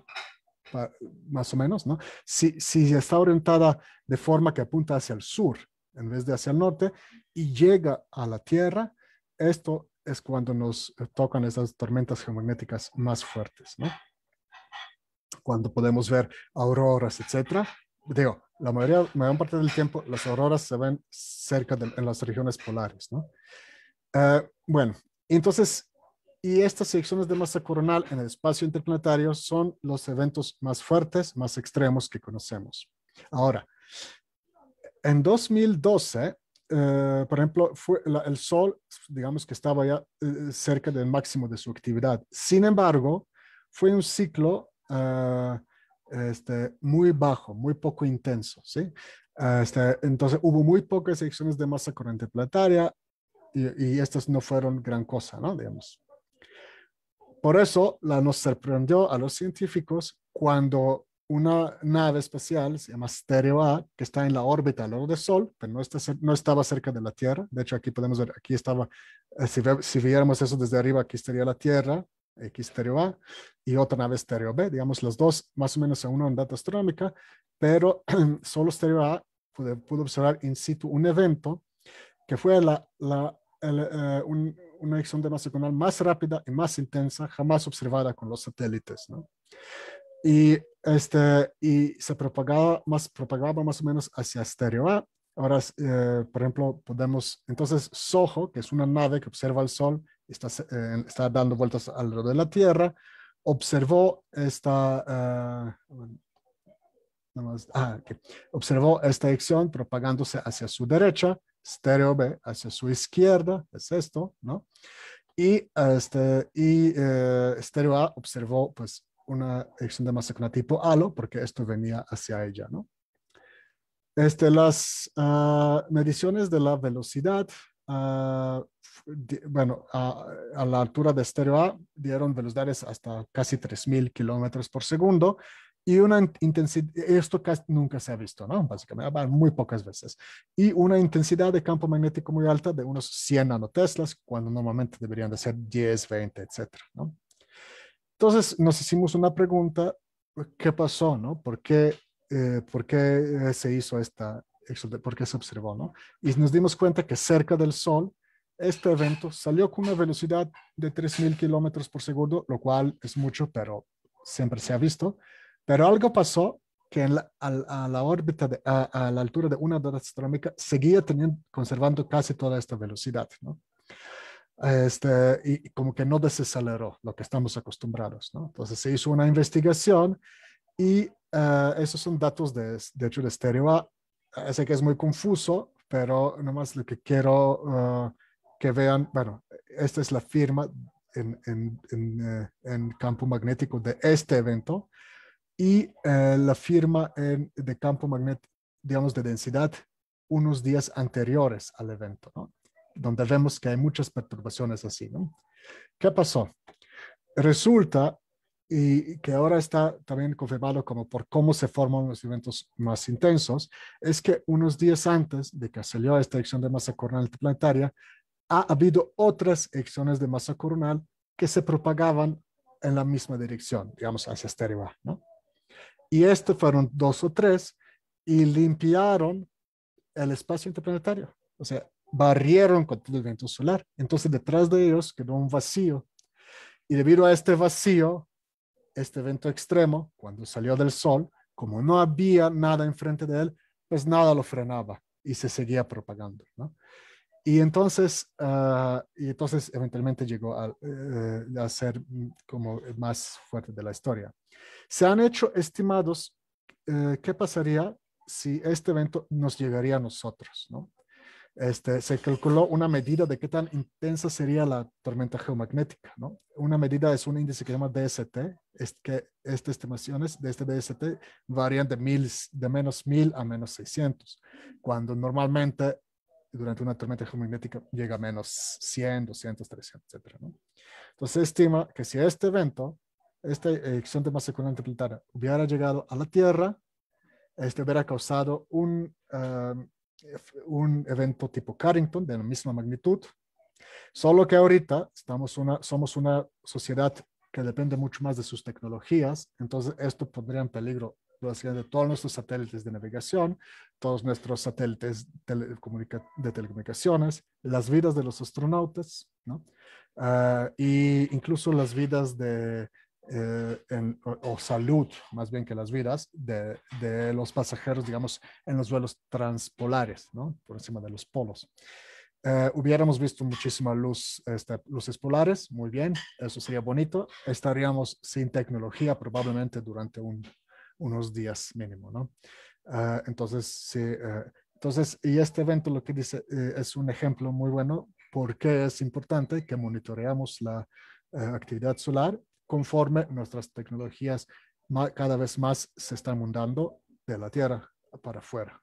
A: más o menos, ¿no? Si, si está orientada de forma que apunta hacia el sur en vez de hacia el norte y llega a la Tierra, esto es cuando nos eh, tocan esas tormentas geomagnéticas más fuertes, ¿no? cuando podemos ver auroras, etcétera. Digo, la mayoría, mayor parte del tiempo las auroras se ven cerca de, en las regiones polares, ¿no? Eh, bueno, entonces, y estas secciones de masa coronal en el espacio interplanetario son los eventos más fuertes, más extremos que conocemos. Ahora, en 2012, eh, por ejemplo, fue el Sol, digamos que estaba ya eh, cerca del máximo de su actividad. Sin embargo, fue un ciclo Ah, este, muy bajo, muy poco intenso, ¿sí? Ah, este, entonces hubo muy pocas secciones de masa corriente planetaria y, y estas no fueron gran cosa, ¿no? Digamos. Por eso la, nos sorprendió a los científicos cuando una nave espacial, se llama Stereo A, que está en la órbita al lado del Sol, pero no, no estaba cerca de la Tierra. De hecho, aquí podemos ver, aquí estaba, eh, si viéramos eso desde arriba, aquí estaría la Tierra, x A y otra nave estéreo B, digamos las dos más o menos a una data astronómica, pero solo Stereo A pudo, observar in situ un evento que fue la, la, el, eh, una acción de masa más rápida y más intensa jamás observada con los satélites. ¿no? Y, este, y se propagaba más, propagaba más o menos hacia Stereo A. Ahora, eh, por ejemplo, podemos, entonces SOHO, que es una nave que observa el Sol está, eh, está dando vueltas alrededor de la Tierra, observó esta, eh, ah, observó esta acción propagándose hacia su derecha, estéreo B hacia su izquierda, es esto, ¿no? Y, este, y eh, estéreo A observó pues una acción de masa con tipo halo porque esto venía hacia ella, ¿no? Este, las ah, mediciones de la velocidad Ah, bueno, a, la altura de estéreo A dieron velocidades hasta casi 3.000 kilómetros por segundo y una intensidad, esto nunca se ha visto, ¿no? Básicamente, muy pocas veces. Y una intensidad de campo magnético muy alta de unos 100 nanoteslas, cuando normalmente deberían de ser 10, 20, etcétera, ¿no? Entonces nos hicimos una pregunta, ¿qué pasó, no? ¿Por qué, eh, ¿por qué se hizo esta, porque se observó, ¿no? Y nos dimos cuenta que cerca del Sol, este evento salió con una velocidad de 3.000 kilómetros por segundo, lo cual es mucho, pero siempre se ha visto. Pero algo pasó que a, la órbita, a, la altura de una las astronómica, seguía teniendo, conservando casi toda esta velocidad, ¿no? Este, y como que no desaceleró lo que estamos acostumbrados, ¿no? Entonces se hizo una investigación y eh, esos son datos de, de hecho de Stereo A, eh, sé que es muy confuso, pero nomás lo que quiero ah, que vean, bueno, esta es la firma en, en, en, eh, en campo magnético de este evento y eh, la firma de campo magnético, digamos, de densidad unos días anteriores al evento, ¿no? donde vemos que hay muchas perturbaciones así. ¿no? ¿Qué pasó? Resulta y que ahora está también confirmado como por cómo se forman los eventos más intensos, es que unos días antes de que salió esta acción de masa coronal interplanetaria, ha habido otras acciones de masa coronal que se propagaban en la misma dirección, digamos, hacia este ¿no? Y estos fueron dos o tres y limpiaron el espacio interplanetario, o sea, barrieron con todo el viento solar. Entonces, detrás de ellos quedó un vacío. Y debido a este vacío, este evento extremo, cuando salió del Sol, como no había nada enfrente de él, pues nada lo frenaba y se seguía propagando. ¿no? Y entonces, ah, y entonces eventualmente llegó eh, a, ser como el más fuerte de la historia. Se han hecho estimados eh, qué pasaría si este evento nos llegaría a nosotros, ¿no? Este, se calculó una medida de qué tan intensa sería la tormenta geomagnética. ¿no? Una medida es un índice que se llama DST, es que estas estimaciones de este DST varían de, de menos 1000 a menos 600, cuando normalmente durante una tormenta geomagnética llega a menos 100, 200, 300, etc. Entonces se estima que si este evento, esta acción de masa circular planetaria hubiera llegado a la Tierra, este hubiera causado un... Eh, un evento tipo Carrington de la misma magnitud, solo que ahorita estamos una, somos una sociedad que depende mucho más de sus tecnologías, entonces esto pondría en peligro de todos nuestros satélites de navegación, todos nuestros satélites de telecomunicaciones, las vidas de los astronautas, ¿no? Ah, y incluso las vidas de eh, en, o, salud, más bien que las vidas, de, los pasajeros, digamos, en los vuelos transpolares, ¿no? Por encima de los polos. Eh, hubiéramos visto muchísima luz, este, luces polares, muy bien, eso sería bonito. Estaríamos sin tecnología probablemente durante unos días mínimo, ¿no? Eh, entonces, sí, entonces, y este evento lo que dice es un ejemplo muy bueno porque es importante que monitoreamos la actividad solar conforme nuestras tecnologías cada vez más se están mudando de la Tierra para afuera.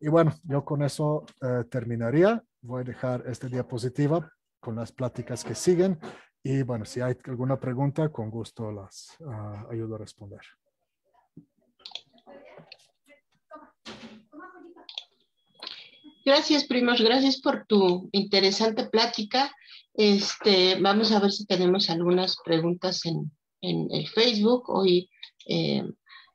A: Y bueno, yo con eso eh, terminaría. Voy a dejar esta diapositiva con las pláticas que siguen. Y bueno, si hay alguna pregunta, con gusto las ah, ayudo a responder.
B: Gracias, primos. Gracias por tu interesante plática. Este, vamos a ver si tenemos algunas preguntas en, el Facebook. Hoy eh,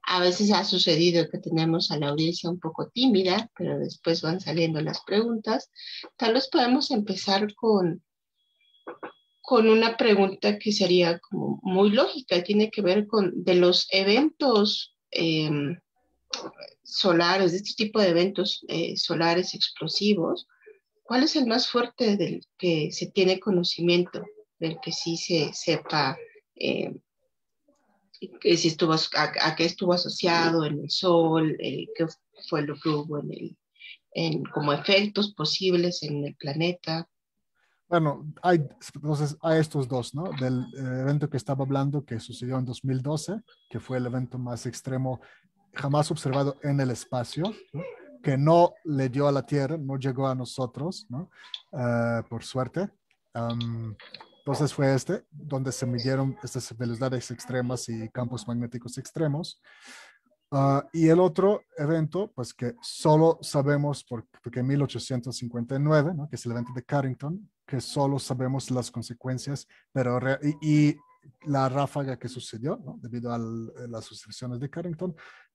B: a veces ha sucedido que tenemos a la audiencia un poco tímida, pero después van saliendo las preguntas. Tal vez podemos empezar con, con una pregunta que sería como muy lógica, tiene que ver con de los eventos em, solares, de este tipo de eventos eh, solares explosivos ¿Cuál es el más fuerte del que se tiene conocimiento, del que sí se sepa eh, que si estuvo, a, qué estuvo asociado en el sol, eh, qué fue lo que hubo en el, en, como efectos posibles en el planeta? Bueno, hay, entonces hay
A: estos dos, ¿no? Del eh, evento que estaba hablando que sucedió en 2012, que fue el evento más extremo jamás observado en el espacio, que no le dio a la tierra, no llegó a nosotros, ¿no? Eh, por suerte. entonces fue este, donde se midieron estas velocidades extremas y campos magnéticos extremos. Ah, y el otro evento, pues que solo sabemos, por, porque en 1859, ¿no? que es el evento de Carrington, que solo sabemos las consecuencias, pero y, la ráfaga que sucedió ¿no? debido a las suscripciones de Carrington,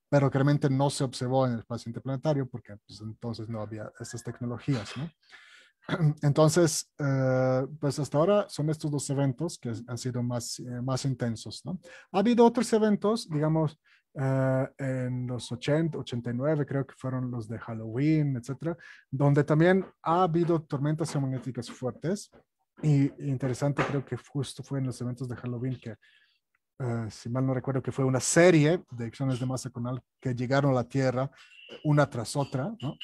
A: pero claramente no se observó en el espacio interplanetario porque pues, entonces no había estas tecnologías. Entonces, eh, pues hasta ahora son estos dos eventos que han sido más, eh, más intensos. ¿no? Ha habido otros eventos, digamos, eh, en los 80, 89, creo que fueron los de Halloween, etcétera, donde también ha habido tormentas geomagnéticas fuertes. Y interesante, creo que justo fue en los eventos de Halloween que eh, si mal no recuerdo, que fue una serie de acciones de masa coronal que llegaron a la Tierra eh, una tras otra, ¿no?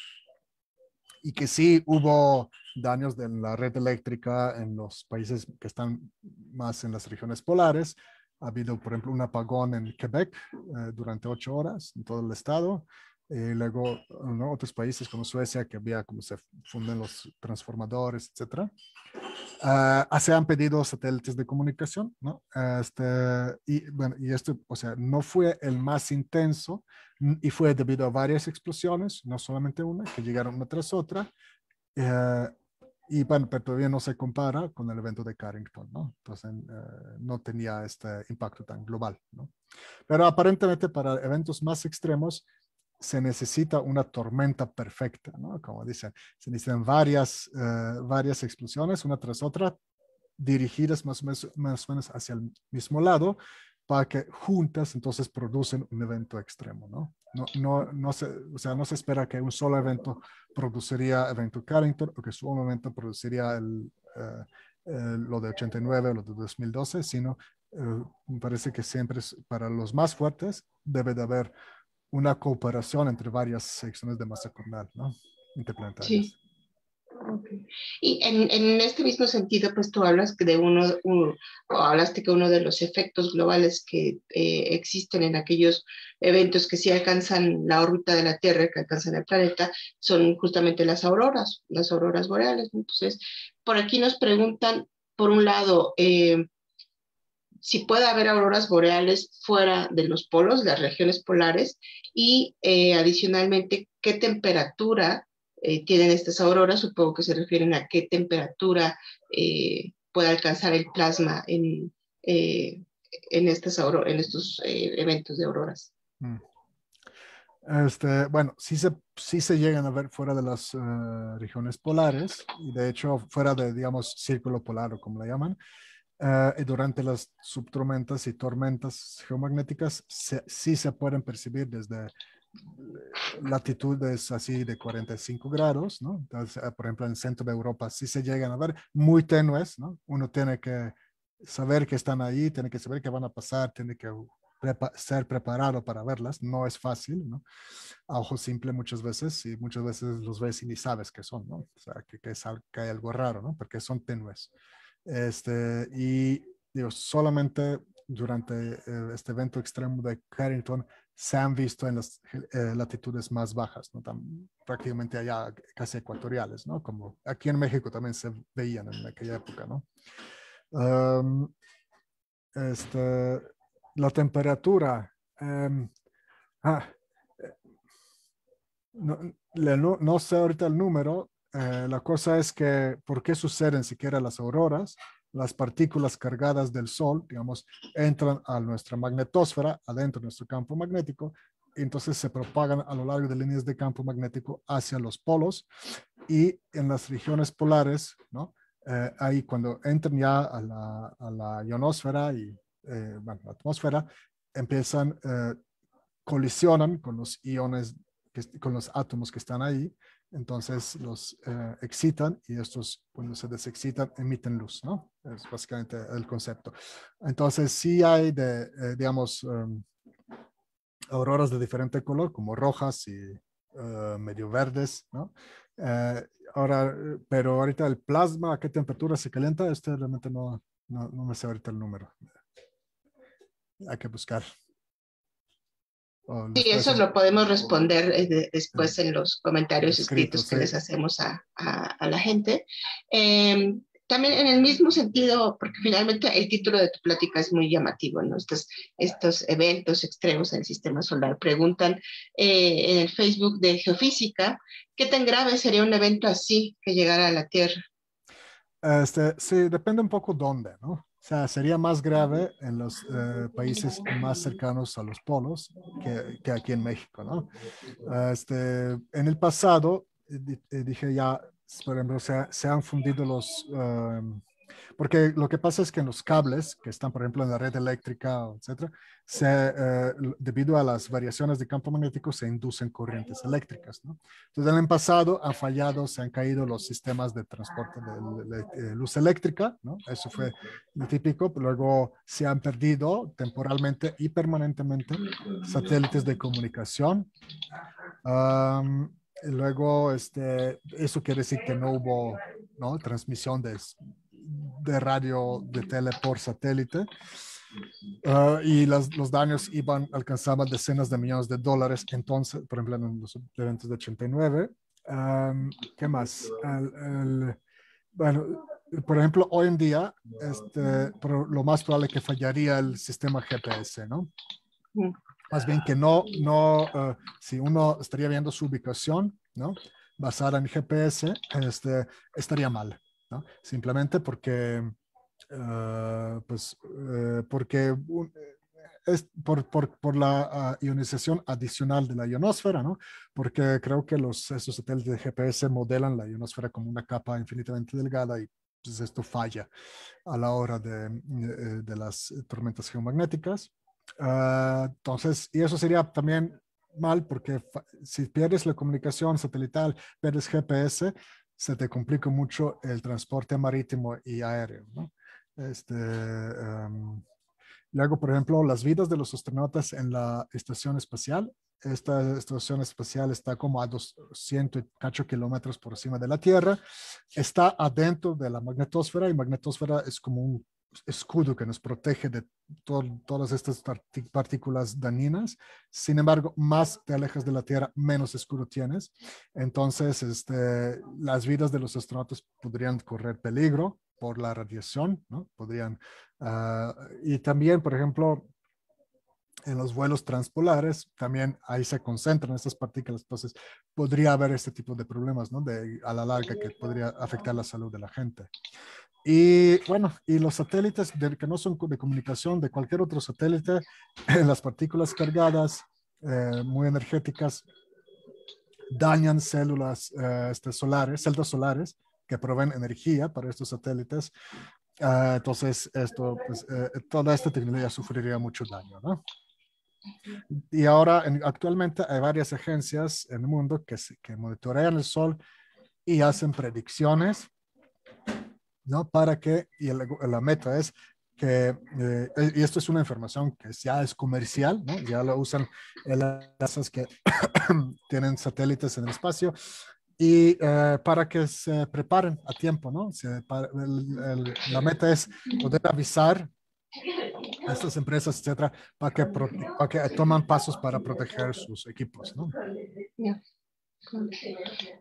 A: Y que sí hubo daños de la red eléctrica en los países que están más en las regiones polares. Ha habido, por ejemplo, un apagón en Quebec eh, durante ocho horas en todo el estado. Y luego otros países como Suecia, que había como se funden los transformadores, etcétera. Ah, ah, se han pedido satélites de comunicación, ¿no? Este, y bueno, y esto, o sea, no fue el más intenso y fue debido a varias explosiones, no solamente una, que llegaron una tras otra. Eh, y bueno, pero todavía no se compara con el evento de Carrington, ¿no? Entonces eh, no tenía este impacto tan global, ¿no? Pero aparentemente para eventos más extremos se necesita una tormenta perfecta, ¿no? Como dicen, se necesitan varias, eh, varias explosiones, una tras otra, dirigidas más o, menos, más hacia el mismo lado, para que juntas entonces producen un evento extremo, ¿no? No, o sea, no se espera que un solo evento produciría evento Carrington o que su momento produciría eh, eh, lo de 89 o lo de 2012, sino me parece que siempre para los más fuertes debe de haber una cooperación entre varias secciones de masa coronal, ¿no? Interplanetarias.
B: Sí. Y en, este mismo sentido, pues tú hablas de uno, hablaste que uno de los efectos globales que eh, existen en aquellos eventos que sí alcanzan la órbita de la Tierra, que alcanzan el planeta, son justamente las auroras, las auroras boreales. Entonces, por aquí nos preguntan, por un lado, eh, si puede haber auroras boreales fuera de los polos, las regiones polares, y eh, adicionalmente qué temperatura eh, tienen estas auroras, supongo que se refieren a qué temperatura eh, puede alcanzar el plasma en, en, estas en estos eventos de auroras.
A: Mm. Este, bueno, sí se, se llegan a ver fuera de las regiones polares y de hecho fuera de, digamos, círculo polar o como la llaman. Eh, y durante las subtormentas y tormentas geomagnéticas sí se pueden percibir desde eh, latitudes así de 45 grados, ¿no? Entonces, eh, por ejemplo, en el centro de Europa sí se llegan a ver muy tenues, ¿no? Uno tiene que saber que están ahí, tiene que saber que van a pasar, tiene que ser preparado para verlas, no es fácil, ¿no? A ojo simple muchas veces y muchas veces los ves y ni sabes qué son, ¿no? O sea, que, que, hay algo raro, ¿no? Porque son tenues. Este, y solamente durante eh, este evento extremo de Carrington se han visto en las eh, latitudes más bajas, ¿no? prácticamente allá casi ecuatoriales, ¿no? como aquí en México también se veían en aquella época. ¿no? Este, la temperatura. Em, ah, eh, no, no, sé ahorita el número, eh, la cosa es que, ¿por qué suceden siquiera las auroras? Las partículas cargadas del Sol, digamos, entran a nuestra magnetosfera, adentro de nuestro campo magnético, y entonces se propagan a lo largo de líneas de campo magnético hacia los polos y en las regiones polares, ¿no? Eh, ahí cuando entran ya a la, a ionosfera y eh, bueno, la atmósfera, empiezan, eh, colisionan con los iones, con los átomos que están ahí entonces los eh, excitan y estos cuando pues, se desexcitan emiten luz, ¿no? Es básicamente el concepto. Entonces sí hay, de, eh, digamos, em, auroras de diferente color, como rojas y eh, medio verdes, ¿no? ahora, pero ahorita el plasma, ¿a qué temperatura se calienta? Este realmente no, no me sé ahorita el número. Hay que buscar.
B: Sí, eso lo podemos responder eh, después en los comentarios escritos que les hacemos a, la gente. Em, también en el mismo sentido, porque finalmente el título de tu plática es muy llamativo, ¿no? Estos, eventos extremos en el sistema solar. Preguntan eh, en el Facebook de Geofísica, ¿qué tan grave sería un evento así que llegara a la Tierra?
A: Este, sí, depende un poco dónde, ¿no? O sea, sería más grave en los eh, países más cercanos a los polos que, aquí en México, ¿no? Este, en el pasado, dije ya, por ejemplo, se, han fundido los, em, porque lo que pasa es que en los cables, que están, por ejemplo, en la red eléctrica, etcétera, se, eh, debido a las variaciones de campo magnético, se inducen corrientes ah. eléctricas. ¿no? Entonces, en el pasado han fallado, se han caído los sistemas de transporte de, ah. luz eléctrica, ¿no? eso fue lo típico. Luego se han perdido temporalmente y permanentemente satélites de comunicación. luego, este, eso quiere decir que no hubo ¿no? transmisión de de radio, de tele por satélite. Ah, y los daños iban, alcanzaban decenas de millones de dólares entonces, por ejemplo, en los eventos de 89. ¿Qué más? El, bueno, por ejemplo, hoy en día, este, lo más probable es que fallaría el sistema GPS, ¿no? Más bien que no, no, ah, si uno estaría viendo su ubicación, ¿no? Basada en GPS, este, estaría mal. Simplemente porque, eh, pues, eh, porque eh, es por, por, por, la ah, ionización adicional de la ionosfera, ¿no? Porque creo que los, esos satélites de GPS modelan la ionosfera como una capa infinitamente delgada y pues, esto falla a la hora de, de las tormentas geomagnéticas. Ah, entonces, y eso sería también mal porque si pierdes la comunicación satelital, pierdes GPS, se te complica mucho el transporte marítimo y aéreo. ¿no? Este, em, luego, por ejemplo, las vidas de los astronautas en la estación espacial. Esta estación espacial está como a 200 kilómetros por encima de la Tierra. Está adentro de la magnetosfera y magnetosfera es como un escudo que nos protege de todas estas partículas dañinas. Sin embargo, más te alejas de la Tierra, menos escudo tienes. Entonces, este, las vidas de los astronautas podrían correr peligro por la radiación, ¿no? Podrían. Ah, y también, por ejemplo, en los vuelos transpolares, también ahí se concentran estas partículas, entonces podría haber este tipo de problemas, ¿no? De, a la larga que podría afectar la salud de la gente. Y bueno, y los satélites que no son de comunicación de cualquier otro satélite, las partículas cargadas, eh, muy energéticas, dañan células eh, este, solares, celdas solares que proveen energía para estos satélites. Ah, entonces, esto, pues, eh, toda esta tecnología sufriría mucho daño, ¿no? Y ahora, actualmente hay varias agencias en el mundo que, que monitorean el sol y hacen predicciones, ¿no? Para que, y la meta es que, eh, y esto es una información que ya es comercial, ¿no? Ya lo usan las que tienen satélites en el espacio y eh, para que se preparen a tiempo, ¿no? la meta es poder avisar estas empresas, etcétera, para que, para que toman pasos para proteger sus equipos, ¿no?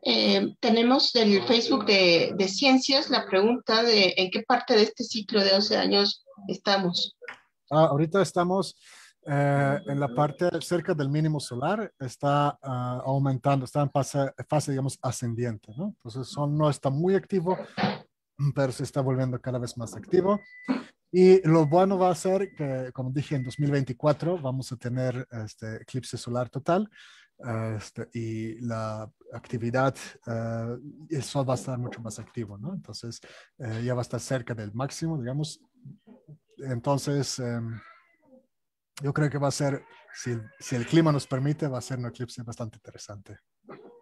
B: Eh, tenemos del Facebook de, Ciencias la pregunta de en qué parte de este ciclo de 11 años estamos.
A: Ah, ahorita estamos eh, en la parte cerca del mínimo solar, está ah, aumentando, está en fase, fase, digamos, ascendiente, ¿no? Entonces, son, no está muy activo, pero se está volviendo cada vez más activo. Y lo bueno va a ser que, como dije, en 2024 vamos a tener este eclipse solar total este, y la actividad, eh, el sol va a estar mucho más activo, ¿no? Entonces, eh, ya va a estar cerca del máximo, digamos. Entonces, em, yo creo que va a ser, si el clima nos permite, va a ser un eclipse bastante interesante.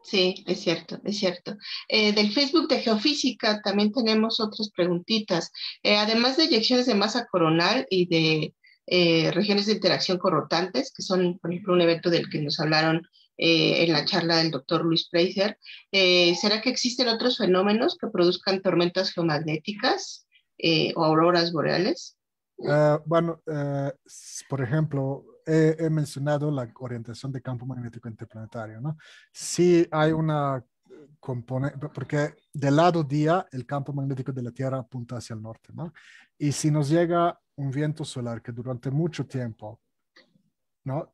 B: Sí, es cierto, es cierto. Eh, del Facebook de Geofísica también tenemos otras preguntitas. Eh, además de eyecciones de masa coronal y de eh, regiones de interacción corrotantes, que son, por ejemplo, un evento del que nos hablaron en la charla del doctor Luis Preiser. ¿Será que existen otros fenómenos que produzcan tormentas geomagnéticas o auroras boreales?
A: Eh, bueno, eh, por ejemplo, he, mencionado la orientación de campo magnético interplanetario, ¿no? Si hay una componente, porque del lado día el campo magnético de la Tierra apunta hacia el norte, ¿no? Y si nos llega un viento solar que durante mucho tiempo ¿no?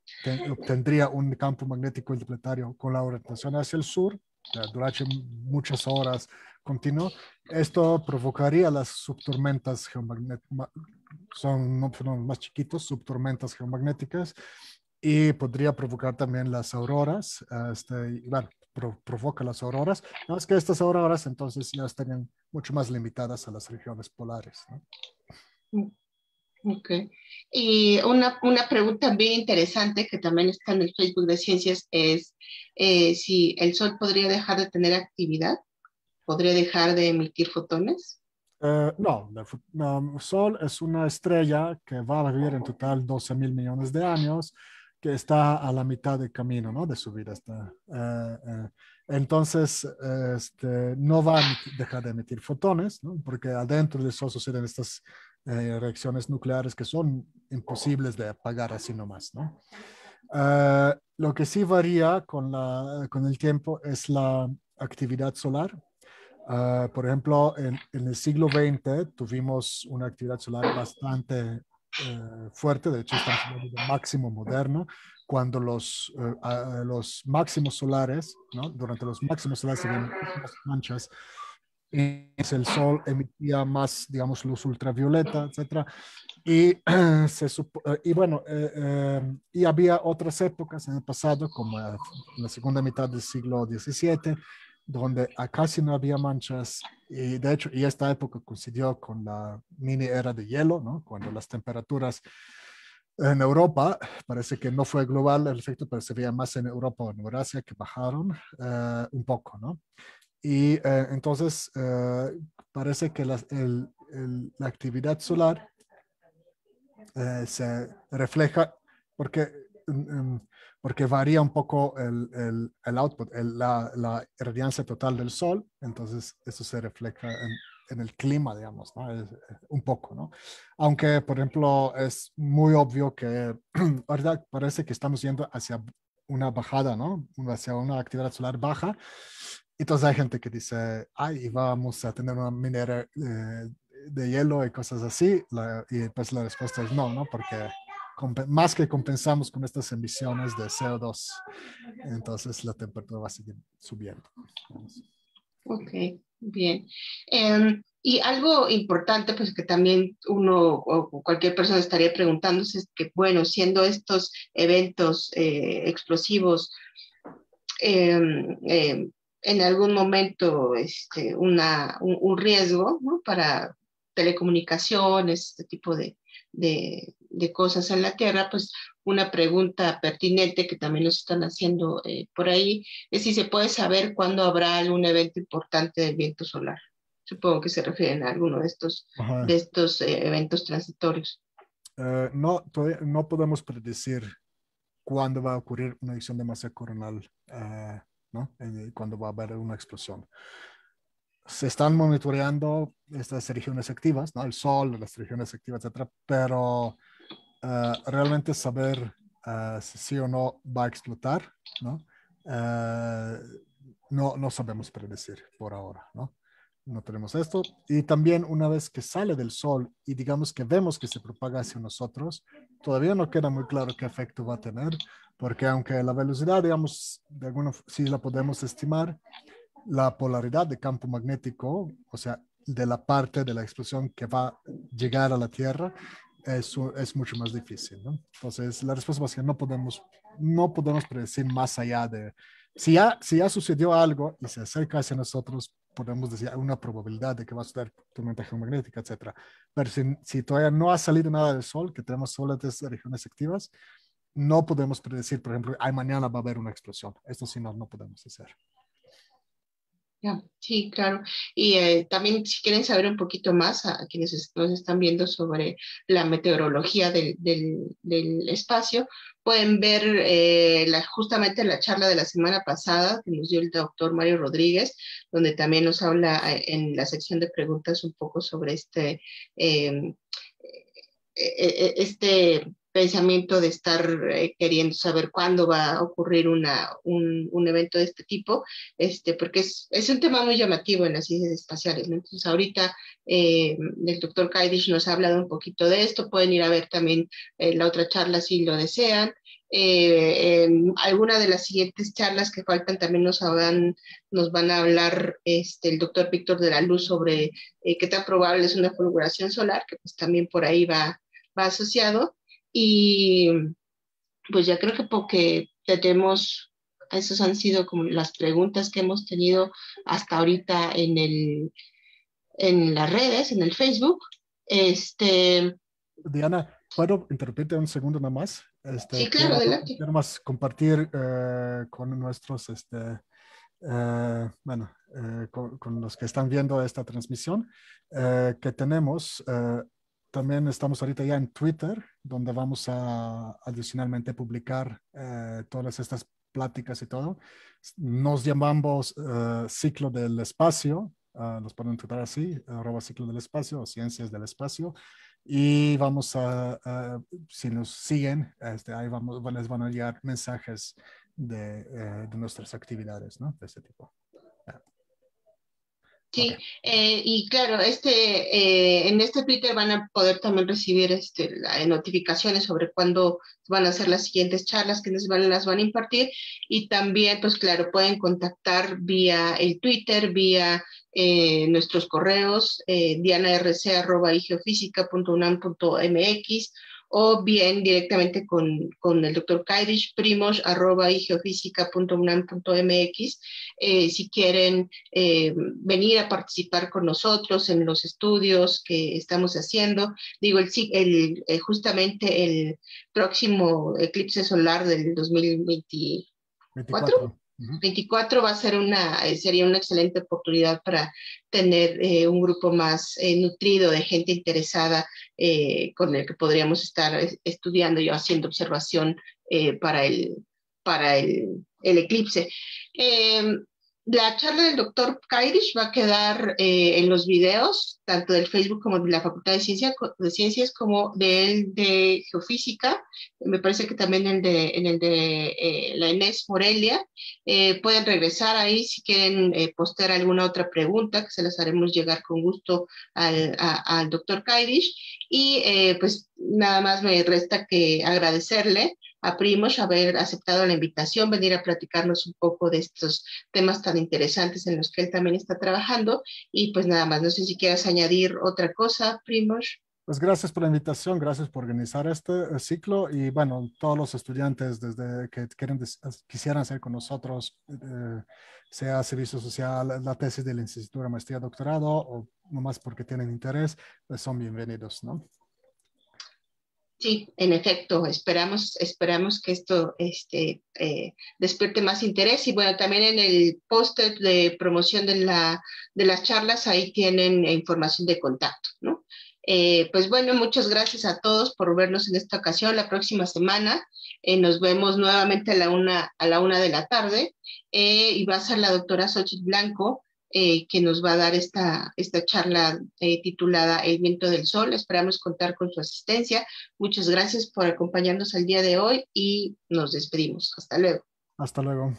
A: obtendría un campo magnético interplanetario con la orientación hacia el sur, durante muchas horas continuo, esto provocaría las subtormentas geomagnéticas, son más chiquitos, subtormentas geomagnéticas, y podría provocar también las auroras, este, bueno, provoca las auroras, no es que estas auroras entonces ya estarían mucho más limitadas a las regiones polares.
B: ¿no? Ok. Y una, pregunta bien interesante que también está en el Facebook de Ciencias es eh, si el Sol podría dejar de tener actividad podría dejar de emitir fotones?
A: Eh, no, el Sol es una estrella que va a vivir en total 12 mil millones de años, que está a la mitad del camino ¿no? de su vida. Eh, eh, entonces, este, no va a dejar de emitir fotones, ¿no? porque adentro del Sol suceden estas reacciones nucleares que son imposibles de apagar así nomás. ¿no? lo que sí varía con, la, con el tiempo es la actividad solar Ah, por ejemplo, en, el siglo XX tuvimos una actividad solar bastante eh, fuerte, de hecho estamos hablando de máximo moderno, cuando los, eh, los máximos solares, durante los máximos solares se manchas, el sol emitía más, digamos, luz ultravioleta, etcétera. Y, se, eh, y bueno, y había otras épocas en el pasado, como en la segunda mitad del siglo XVII, donde casi no había manchas y de hecho, y esta época coincidió con la mini era de hielo, ¿no? Cuando las temperaturas en Europa, parece que no fue global el efecto, pero se veía más en Europa o en Eurasia que bajaron eh, un poco, ¿no? Y eh, entonces eh, parece que la, la actividad solar se refleja porque... Mm, mm, porque varía un poco el, el, el output, la, la, total del sol, entonces eso se refleja en, el clima, digamos, eh, un poco, ¿no? Aunque, por ejemplo, es muy obvio que, ¿verdad? Parece que estamos yendo hacia una bajada, ¿no? Hacia una actividad solar baja. y Entonces hay gente que dice, ay, vamos a tener una minera eh, de hielo y cosas así, y pues la respuesta es no, ¿no? Porque más que compensamos con estas emisiones de CO2. Entonces la temperatura va a seguir subiendo.
B: Ok, bien. Em, y algo importante, pues que también uno o cualquier persona estaría preguntándose es que, bueno, siendo estos eventos eh, explosivos, em, em, en algún momento este, un, riesgo para telecomunicaciones, este tipo de, de cosas en la Tierra, pues una pregunta pertinente que también nos están haciendo eh, por ahí es si se puede saber cuándo habrá algún evento importante del viento solar. Supongo que se refieren a alguno de estos, de estos eh, eventos transitorios. Eh,
A: no, no podemos predecir cuándo va a ocurrir una edición de masa coronal, ¿no? ¿no? cuándo va a haber una explosión se están monitoreando estas regiones activas, ¿no? El sol, las regiones activas, etcétera, pero eh, realmente saber eh, si sí o no va a explotar, ¿no? Eh, no, no sabemos predecir por ahora, ¿no? No tenemos esto. Y también una vez que sale del sol y digamos que vemos que se propaga hacia nosotros, todavía no queda muy claro qué efecto va a tener, porque aunque la velocidad, digamos, de alguna sí la podemos estimar, la polaridad de campo magnético, o sea, de la parte de la explosión que va a llegar a la Tierra, es, es mucho más difícil, ¿no? Entonces, la respuesta básica, no podemos, no podemos predecir más allá de, si ya, si ya sucedió algo y se acerca hacia nosotros, podemos decir una probabilidad de que va a suceder tormenta geomagnética, etc. Pero si, si, todavía no ha salido nada del Sol, que tenemos solo tres regiones activas, no podemos predecir, por ejemplo, ay, mañana va a haber una explosión. Esto sí no, no podemos hacer.
B: Sí, claro. Y eh, también si quieren saber un poquito más a quienes nos están viendo sobre la meteorología del, espacio, pueden ver eh, la, justamente la charla de la semana pasada que nos dio el doctor Mario Rodríguez, donde también nos habla eh, en la sección de preguntas un poco sobre este, em, este pensamiento de estar eh, queriendo saber cuándo va a ocurrir un, un, evento de este tipo, este, porque es, es, un tema muy llamativo en las ciencias espaciales. Entonces, ahorita eh, el doctor Kaidish nos ha hablado un poquito de esto, pueden ir a ver también eh, la otra charla si lo desean. en alguna de las siguientes charlas que faltan también nos, nos van a hablar este, el doctor Víctor de la Luz sobre qué tan probable es una fulguración solar, que pues también por ahí va, va asociado. Y pues ya creo que porque tenemos, esas han sido como las preguntas que hemos tenido hasta ahorita en, el, en las redes, en el Facebook. Este...
A: Diana, ¿puedo interrumpirte un segundo nada más? Este, sí, claro, adelante. Queremos compartir eh, con nuestros, este, eh, bueno, eh, con, con, los que están viendo esta transmisión, que tenemos también estamos ahorita ya en Twitter, donde vamos a adicionalmente publicar eh, todas estas pláticas y todo. Nos llamamos eh, Ciclo del Espacio, nos eh, los pueden tratar así, arroba Ciclo del Espacio o Ciencias del Espacio. Y vamos a, si nos siguen, este, ahí vamos, les van a llegar mensajes de, de nuestras actividades, ¿no? De ese tipo.
B: Sí, eh, y claro, este, eh, en este Twitter van a poder también recibir este, eh, notificaciones sobre cuándo van a ser las siguientes charlas que van, las van a impartir y también, pues claro, pueden contactar vía el Twitter, vía eh, nuestros correos, dianarc.igeofísica.unam.mx o bien directamente con, el doctor Kairich primos arroba y eh, si quieren eh, venir a participar con nosotros en los estudios que estamos haciendo. Digo, el, el, eh, justamente el próximo eclipse solar del 2024. 24 va a ser una, eh, sería una excelente oportunidad para tener eh, un grupo más eh, nutrido de gente interesada con el que podríamos estar estudiando y haciendo observación para el, para el, el eclipse. Em, la charla del doctor Kairish va a quedar eh, en los videos, tanto del Facebook como de la Facultad de, Ciencias, como del de Geofísica, me parece que también en el de eh, la ENES Morelia. Eh, pueden regresar ahí si quieren postear alguna otra pregunta, que se las haremos llegar con gusto al, al doctor Kairish. Y pues nada más me resta que agradecerle a Primos haber aceptado la invitación, venir a platicarnos un poco de estos temas tan interesantes en los que él también está trabajando. Y pues nada más, no sé si quieras añadir otra cosa, Primos. Pues gracias por la
A: invitación, gracias por organizar este eh, ciclo y bueno, todos los estudiantes desde que quieren, quisieran ser con nosotros, eh, sea servicio social, la tesis de la licenciatura, maestría, doctorado o nomás porque tienen interés, pues son bienvenidos, ¿no?
B: Sí, en efecto, esperamos, esperamos que esto este, eh, despierte más interés. Y bueno, también en el póster de promoción de, las charlas, ahí tienen información de contacto, eh, pues bueno, muchas gracias a todos por vernos en esta ocasión. La próxima semana eh, nos vemos nuevamente a la una, a la una de la tarde y va a ser la doctora Xochitl Blanco eh, que nos va a dar esta, esta charla eh, titulada El viento del sol. Esperamos contar con su asistencia. Muchas gracias por acompañarnos al día de hoy y nos despedimos. Hasta luego.
A: Hasta luego.